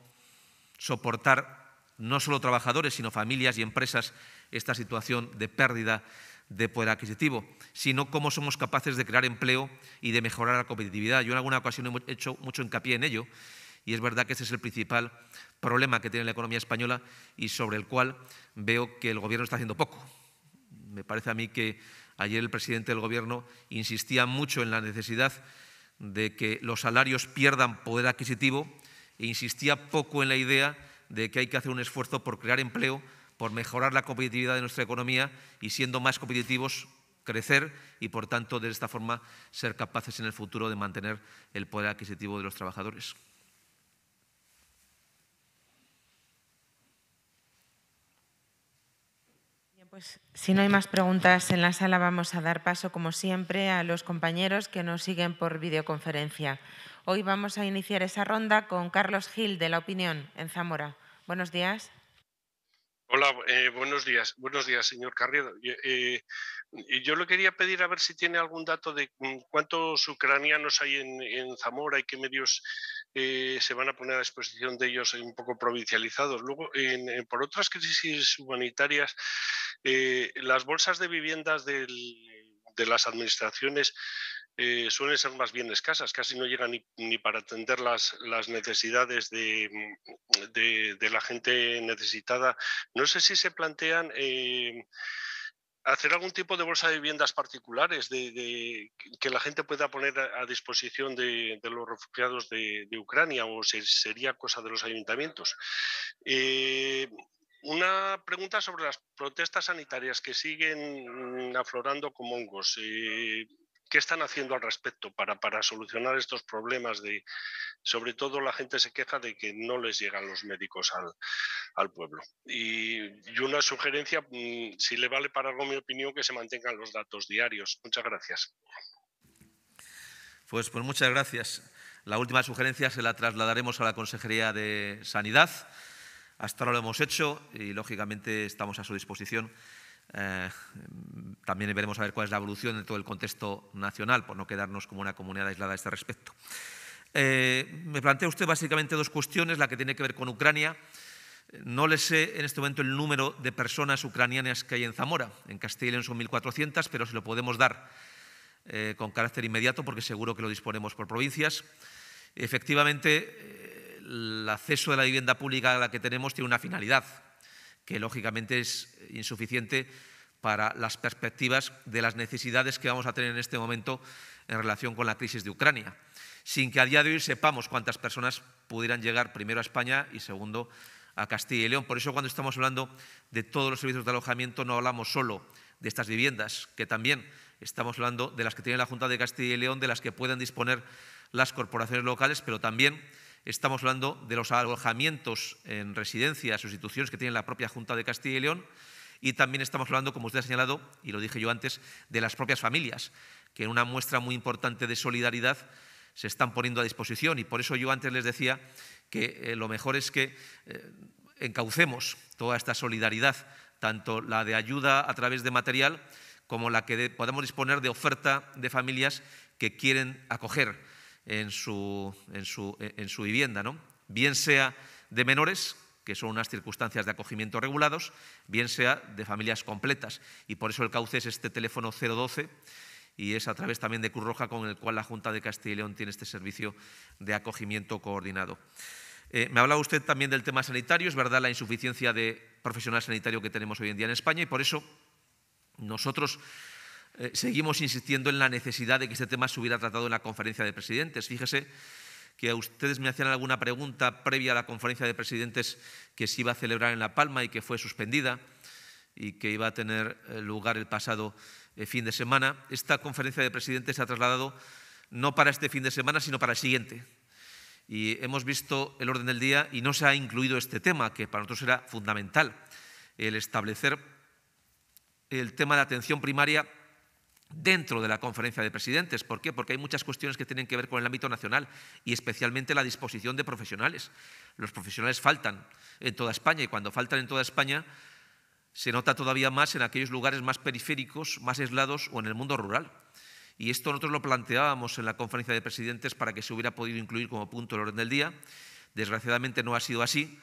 soportar no solo trabajadores, sino familias y empresas esta situación de pérdida de poder adquisitivo, sino cómo somos capaces de crear empleo y de mejorar la competitividad. Yo en alguna ocasión he hecho mucho hincapié en ello y es verdad que ese es el principal problema que tiene la economía española y sobre el cual veo que el Gobierno está haciendo poco. Me parece a mí que ayer el presidente del Gobierno insistía mucho en la necesidad de que los salarios pierdan poder adquisitivo e insistía poco en la idea de que hay que hacer un esfuerzo por crear empleo, por mejorar la competitividad de nuestra economía y siendo más competitivos crecer y, por tanto, de esta forma ser capaces en el futuro de mantener el poder adquisitivo de los trabajadores. Pues, si no hay más preguntas en la sala, vamos a dar paso, como siempre, a los compañeros que nos siguen por videoconferencia. Hoy vamos a iniciar esa ronda con Carlos Gil, de La Opinión, en Zamora. Buenos días. Hola, eh, buenos días. Buenos días, señor Carriedo. Eh, yo le quería pedir a ver si tiene algún dato de mm, cuántos ucranianos hay en Zamora y qué medios eh, se van a poner a disposición de ellos un poco provincializados. Luego, por otras crisis humanitarias, eh, las bolsas de viviendas de las administraciones eh, suelen ser más bien escasas, casi no llegan ni, para atender las, las necesidades de, la gente necesitada. No sé si se plantean hacer algún tipo de bolsa de viviendas particulares de, que la gente pueda poner a, disposición de, los refugiados de, Ucrania o si sería cosa de los ayuntamientos. Eh, una pregunta sobre las protestas sanitarias que siguen mm, aflorando como hongos. Eh, ¿Qué están haciendo al respecto para, para solucionar estos problemas? De, sobre todo la gente se queja de que no les llegan los médicos al, al pueblo. Y, una sugerencia, mm, si le vale para algo mi opinión, que se mantengan los datos diarios. Muchas gracias. Pues, pues muchas gracias. La última sugerencia se la trasladaremos a la Consejería de Sanidad. Hasta ahora lo hemos hecho y, lógicamente, estamos a su disposición eh, también veremos a ver cuál es la evolución en todo el contexto nacional, por no quedarnos como una comunidad aislada a este respecto. Eh, me plantea usted básicamente dos cuestiones, la que tiene que ver con Ucrania. No le sé en este momento el número de personas ucranianas que hay en Zamora. En en son 1.400, pero se lo podemos dar eh, con carácter inmediato porque seguro que lo disponemos por provincias. Efectivamente, el acceso de la vivienda pública a la que tenemos tiene una finalidad, que lógicamente es insuficiente para las perspectivas de las necesidades que vamos a tener en este momento en relación con la crisis de Ucrania, sin que a día de hoy sepamos cuántas personas pudieran llegar primero a España y segundo a Castilla y León. Por eso cuando estamos hablando de todos los servicios de alojamiento no hablamos solo de estas viviendas, que también estamos hablando de las que tiene la Junta de Castilla y León, de las que pueden disponer las corporaciones locales, pero también Estamos hablando de los alojamientos en residencias o instituciones que tiene la propia Junta de Castilla y León y también estamos hablando, como usted ha señalado, y lo dije yo antes, de las propias familias, que en una muestra muy importante de solidaridad se están poniendo a disposición y por eso yo antes les decía que eh, lo mejor es que eh, encaucemos toda esta solidaridad, tanto la de ayuda a través de material como la que podemos disponer de oferta de familias que quieren acoger en su, su, en su vivienda, ¿no? bien sea de menores, que son unas circunstancias de acogimiento regulados, bien sea de familias completas. Y por eso el cauce es este teléfono 012 y es a través también de Cruz Roja con el cual la Junta de Castilla y León tiene este servicio de acogimiento coordinado. Eh, me me hablado usted también del tema sanitario, es verdad la insuficiencia de profesional sanitario que tenemos hoy en día en España y por eso nosotros eh, seguimos insistiendo en la necesidad de que este tema se hubiera tratado en la conferencia de presidentes. Fíjese que a ustedes me hacían alguna pregunta previa a la conferencia de presidentes que se iba a celebrar en La Palma y que fue suspendida y que iba a tener eh, lugar el pasado eh, fin de semana. Esta conferencia de presidentes se ha trasladado no para este fin de semana, sino para el siguiente. Y hemos visto el orden del día y no se ha incluido este tema, que para nosotros era fundamental, el establecer el tema de atención primaria dentro de la conferencia de presidentes. ¿Por qué? Porque hay muchas cuestiones que tienen que ver con el ámbito nacional y especialmente la disposición de profesionales. Los profesionales faltan en toda España y cuando faltan en toda España se nota todavía más en aquellos lugares más periféricos, más aislados o en el mundo rural. Y esto nosotros lo planteábamos en la conferencia de presidentes para que se hubiera podido incluir como punto del orden del día. Desgraciadamente no ha sido así.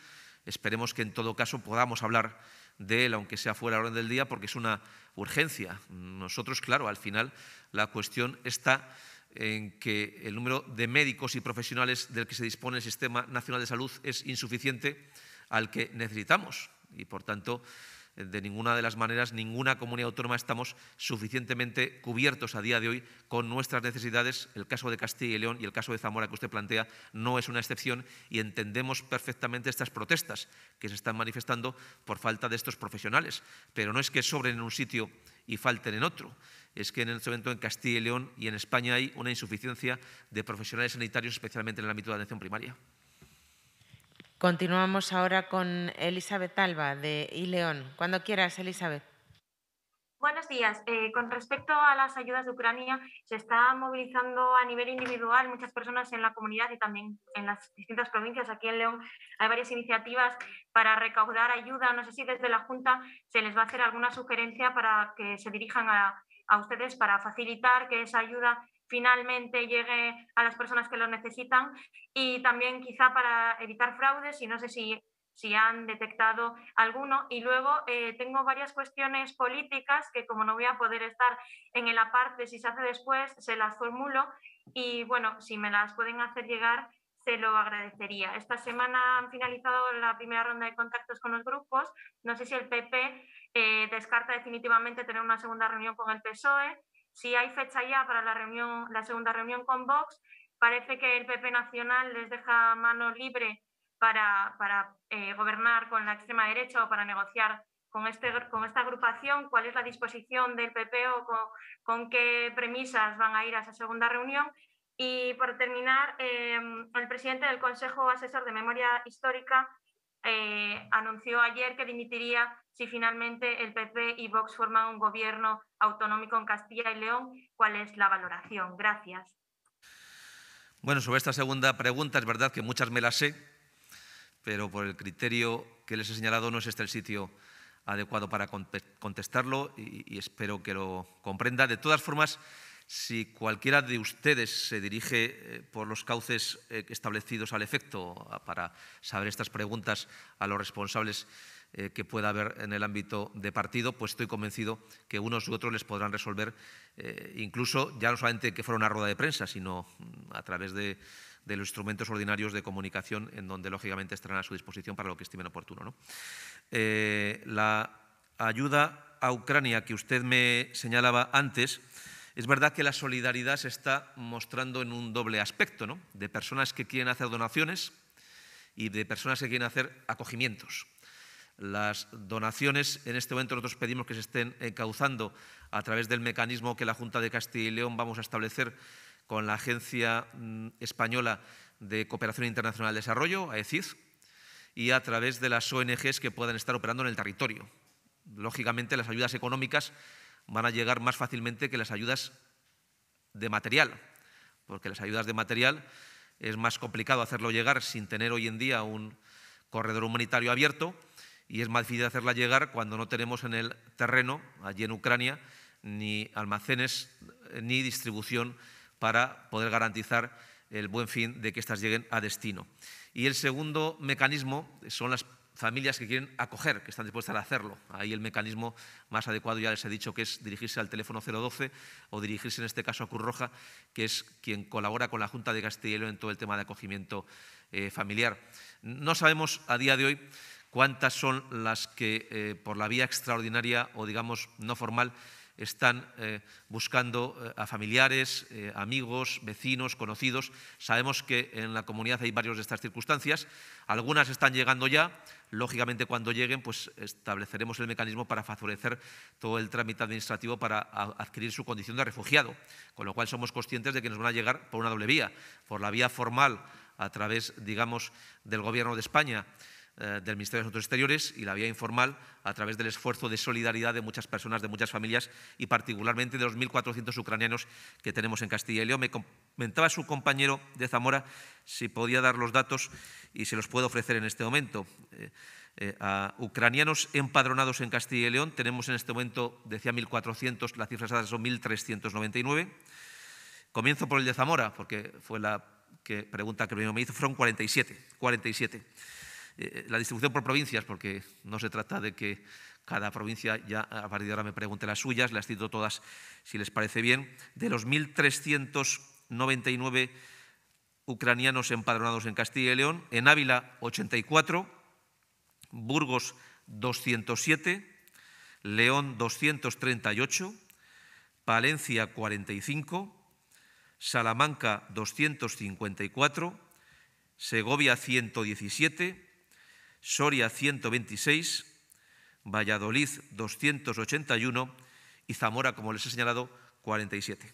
Esperemos que en todo caso podamos hablar de él, aunque sea fuera de orden del día, porque es una urgencia. Nosotros, claro, al final la cuestión está en que el número de médicos y profesionales del que se dispone el Sistema Nacional de Salud es insuficiente al que necesitamos. Y por tanto, de ninguna de las maneras, ninguna comunidad autónoma estamos suficientemente cubiertos a día de hoy con nuestras necesidades. El caso de Castilla y León y el caso de Zamora que usted plantea no es una excepción y entendemos perfectamente estas protestas que se están manifestando por falta de estos profesionales. Pero no es que sobren en un sitio y falten en otro. Es que en este momento en Castilla y León y en España hay una insuficiencia de profesionales sanitarios, especialmente en el ámbito de la atención primaria. Continuamos ahora con Elizabeth Alba de Ileón. Cuando quieras, Elizabeth. Buenos días. Eh, con respecto a las ayudas de Ucrania, se está movilizando a nivel individual muchas personas en la comunidad y también en las distintas provincias. Aquí en León hay varias iniciativas para recaudar ayuda. No sé si desde la Junta se les va a hacer alguna sugerencia para que se dirijan a, a ustedes para facilitar que esa ayuda finalmente llegue a las personas que lo necesitan y también quizá para evitar fraudes y no sé si, han detectado alguno. Y luego eh, tengo varias cuestiones políticas que como no voy a poder estar en el aparte, si se hace después, se las formulo y bueno, si me las pueden hacer llegar, se lo agradecería. Esta semana han finalizado la primera ronda de contactos con los grupos. No sé si el PP eh, descarta definitivamente tener una segunda reunión con el PSOE si hay fecha ya para la, segunda reunión con Vox, parece que el PP Nacional les deja mano libre para, eh, gobernar con la extrema derecha o para negociar con, este, esta agrupación, cuál es la disposición del PP o con, qué premisas van a ir a esa segunda reunión. Y por terminar, eh, el presidente del Consejo Asesor de Memoria Histórica eh, anunció ayer que dimitiría si finalmente el PP y Vox forman un gobierno autonómico en Castilla y León. ¿Cuál es la valoración? Gracias. Bueno, sobre esta segunda pregunta es verdad que muchas me las sé, pero por el criterio que les he señalado no es este el sitio adecuado para contestarlo y, y espero que lo comprenda. De todas formas, si cualquiera de ustedes se dirige eh, por los cauces eh, establecidos al efecto para saber estas preguntas a los responsables eh, que pueda haber en el ámbito de partido, pues estoy convencido que unos u otros les podrán resolver, incluso ya no solamente que fuera una rueda de prensa, sino mm, a través de, los instrumentos ordinarios de comunicación, en donde lógicamente estarán a su disposición para lo que estimen oportuno. la ayuda a Ucrania que usted me señalaba antes es verdad que la solidaridad se está mostrando en un doble aspecto, de personas que quieren hacer donaciones y de personas que quieren hacer acogimientos. Las donaciones, en este momento nosotros pedimos que se estén encauzando a través del mecanismo que la Junta de Castilla y León vamos a establecer con la Agencia mm, Española de Cooperación Internacional de Desarrollo, AECID, y a través de las ONGs que puedan estar operando en el territorio. Lógicamente, las ayudas económicas van a llegar más fácilmente que las ayudas de material, porque las ayudas de material es más complicado hacerlo llegar sin tener hoy en día un corredor humanitario abierto y es más difícil hacerla llegar cuando no tenemos en el terreno, allí en Ucrania, ni almacenes eh, ni distribución para poder garantizar el buen fin de que éstas lleguen a destino. Y el segundo mecanismo son las familias que quieren acoger, que están dispuestas a hacerlo. Ahí el mecanismo más adecuado, ya les he dicho, que es dirigirse al teléfono 012 o dirigirse en este caso a Cruz Roja, que es quien colabora con la Junta de Castilla en todo el tema de acogimiento eh, familiar. No sabemos a día de hoy cuántas son las que eh, por la vía extraordinaria o digamos no formal están eh, buscando eh, a familiares, eh, amigos, vecinos, conocidos. Sabemos que en la comunidad hay varias de estas circunstancias. Algunas están llegando ya. Lógicamente, cuando lleguen, pues estableceremos el mecanismo para favorecer todo el trámite administrativo para adquirir su condición de refugiado. Con lo cual, somos conscientes de que nos van a llegar por una doble vía, por la vía formal a través, digamos, del Gobierno de España eh, del Ministerio de Asuntos Exteriores y la vía informal a través del esfuerzo de solidaridad de muchas personas, de muchas familias y particularmente de los 1.400 ucranianos que tenemos en Castilla y León. Me comentaba su compañero de Zamora si podía dar los datos y se los puedo ofrecer en este momento. Eh, eh, a ucranianos empadronados en Castilla y León tenemos en este momento, decía 1.400, las cifras son 1.399. Comienzo por el de Zamora, porque fue la pregunta que primero me hizo, fueron 47. 47. Eh, eh, la distribución por provincias, porque no se trata de que cada provincia ya a partir de ahora me pregunte las suyas, las cito todas si les parece bien, de los 1.399 ucranianos empadronados en Castilla y León, en Ávila 84, Burgos 207, León 238, Palencia 45, Salamanca 254, Segovia 117, Soria 126, Valladolid 281 y Zamora, como les he señalado, 47.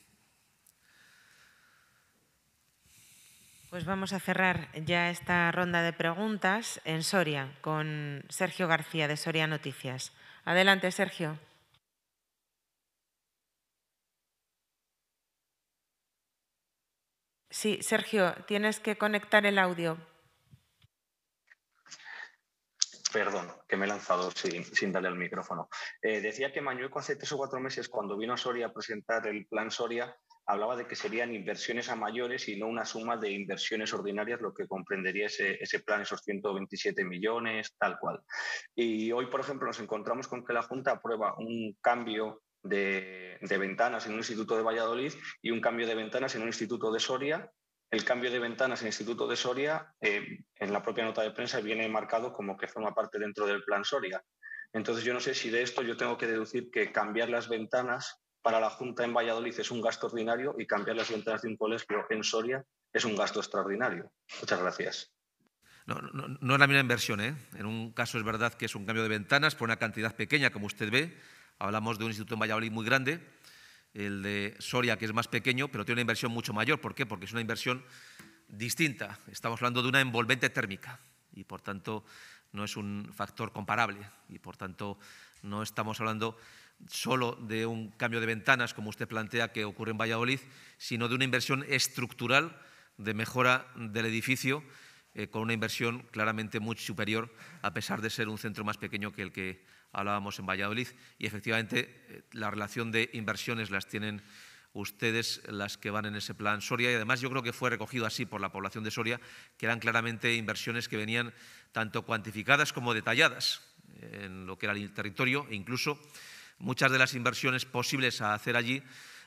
Pues vamos a cerrar ya esta ronda de preguntas en Soria con Sergio García de Soria Noticias. Adelante, Sergio. Sí, Sergio, tienes que conectar el audio. Perdón, que me he lanzado sin, darle al micrófono. Eh, decía que Mañueco hace tres o cuatro meses, cuando vino a Soria a presentar el plan Soria, hablaba de que serían inversiones a mayores y no una suma de inversiones ordinarias, lo que comprendería ese, plan, esos 127 millones, tal cual. Y hoy, por ejemplo, nos encontramos con que la Junta aprueba un cambio de, ventanas en un instituto de Valladolid y un cambio de ventanas en un instituto de Soria el cambio de ventanas en el Instituto de Soria, eh, en la propia nota de prensa, viene marcado como que forma parte dentro del plan Soria. Entonces, yo no sé si de esto yo tengo que deducir que cambiar las ventanas para la Junta en Valladolid es un gasto ordinario y cambiar las ventanas de un colegio en Soria es un gasto extraordinario. Muchas gracias. No, no es la misma inversión. ¿eh? En un caso es verdad que es un cambio de ventanas por una cantidad pequeña, como usted ve. Hablamos de un instituto en Valladolid muy grande el de Soria, que es más pequeño, pero tiene una inversión mucho mayor. ¿Por qué? Porque es una inversión distinta. Estamos hablando de una envolvente térmica y, por tanto, no es un factor comparable. Y, por tanto, no estamos hablando solo de un cambio de ventanas, como usted plantea que ocurre en Valladolid, sino de una inversión estructural de mejora del edificio, eh, con una inversión claramente muy superior, a pesar de ser un centro más pequeño que el que hablábamos en Valladolid, y efectivamente eh, la relación de inversiones las tienen ustedes las que van en ese plan Soria y además yo creo que fue recogido así por la población de Soria, que eran claramente inversiones que venían tanto cuantificadas como detalladas eh, en lo que era el territorio e incluso muchas de las inversiones posibles a hacer allí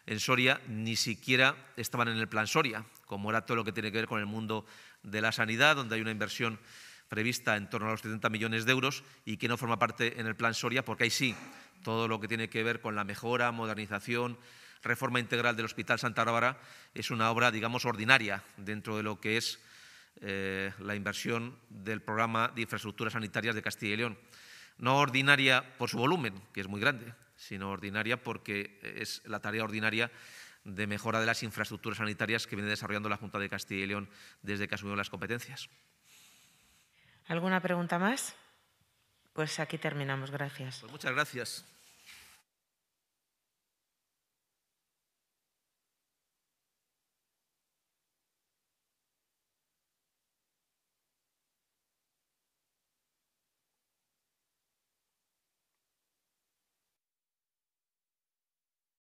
en Soria ni siquiera estaban en el plan Soria, como era todo lo que tiene que ver con el mundo de la sanidad, donde hay una inversión prevista en torno a los 70 millones de euros y que no forma parte en el plan Soria, porque ahí sí, todo lo que tiene que ver con la mejora, modernización, reforma integral del Hospital Santa Bárbara es una obra, digamos, ordinaria dentro de lo que es eh, la inversión del programa de infraestructuras sanitarias de Castilla y León. No ordinaria por su volumen, que es muy grande, sino ordinaria porque es la tarea ordinaria de mejora de las infraestructuras sanitarias que viene desarrollando la Junta de Castilla y León desde que asumió las competencias. ¿Alguna pregunta más? Pues aquí terminamos. Gracias. Pues muchas gracias.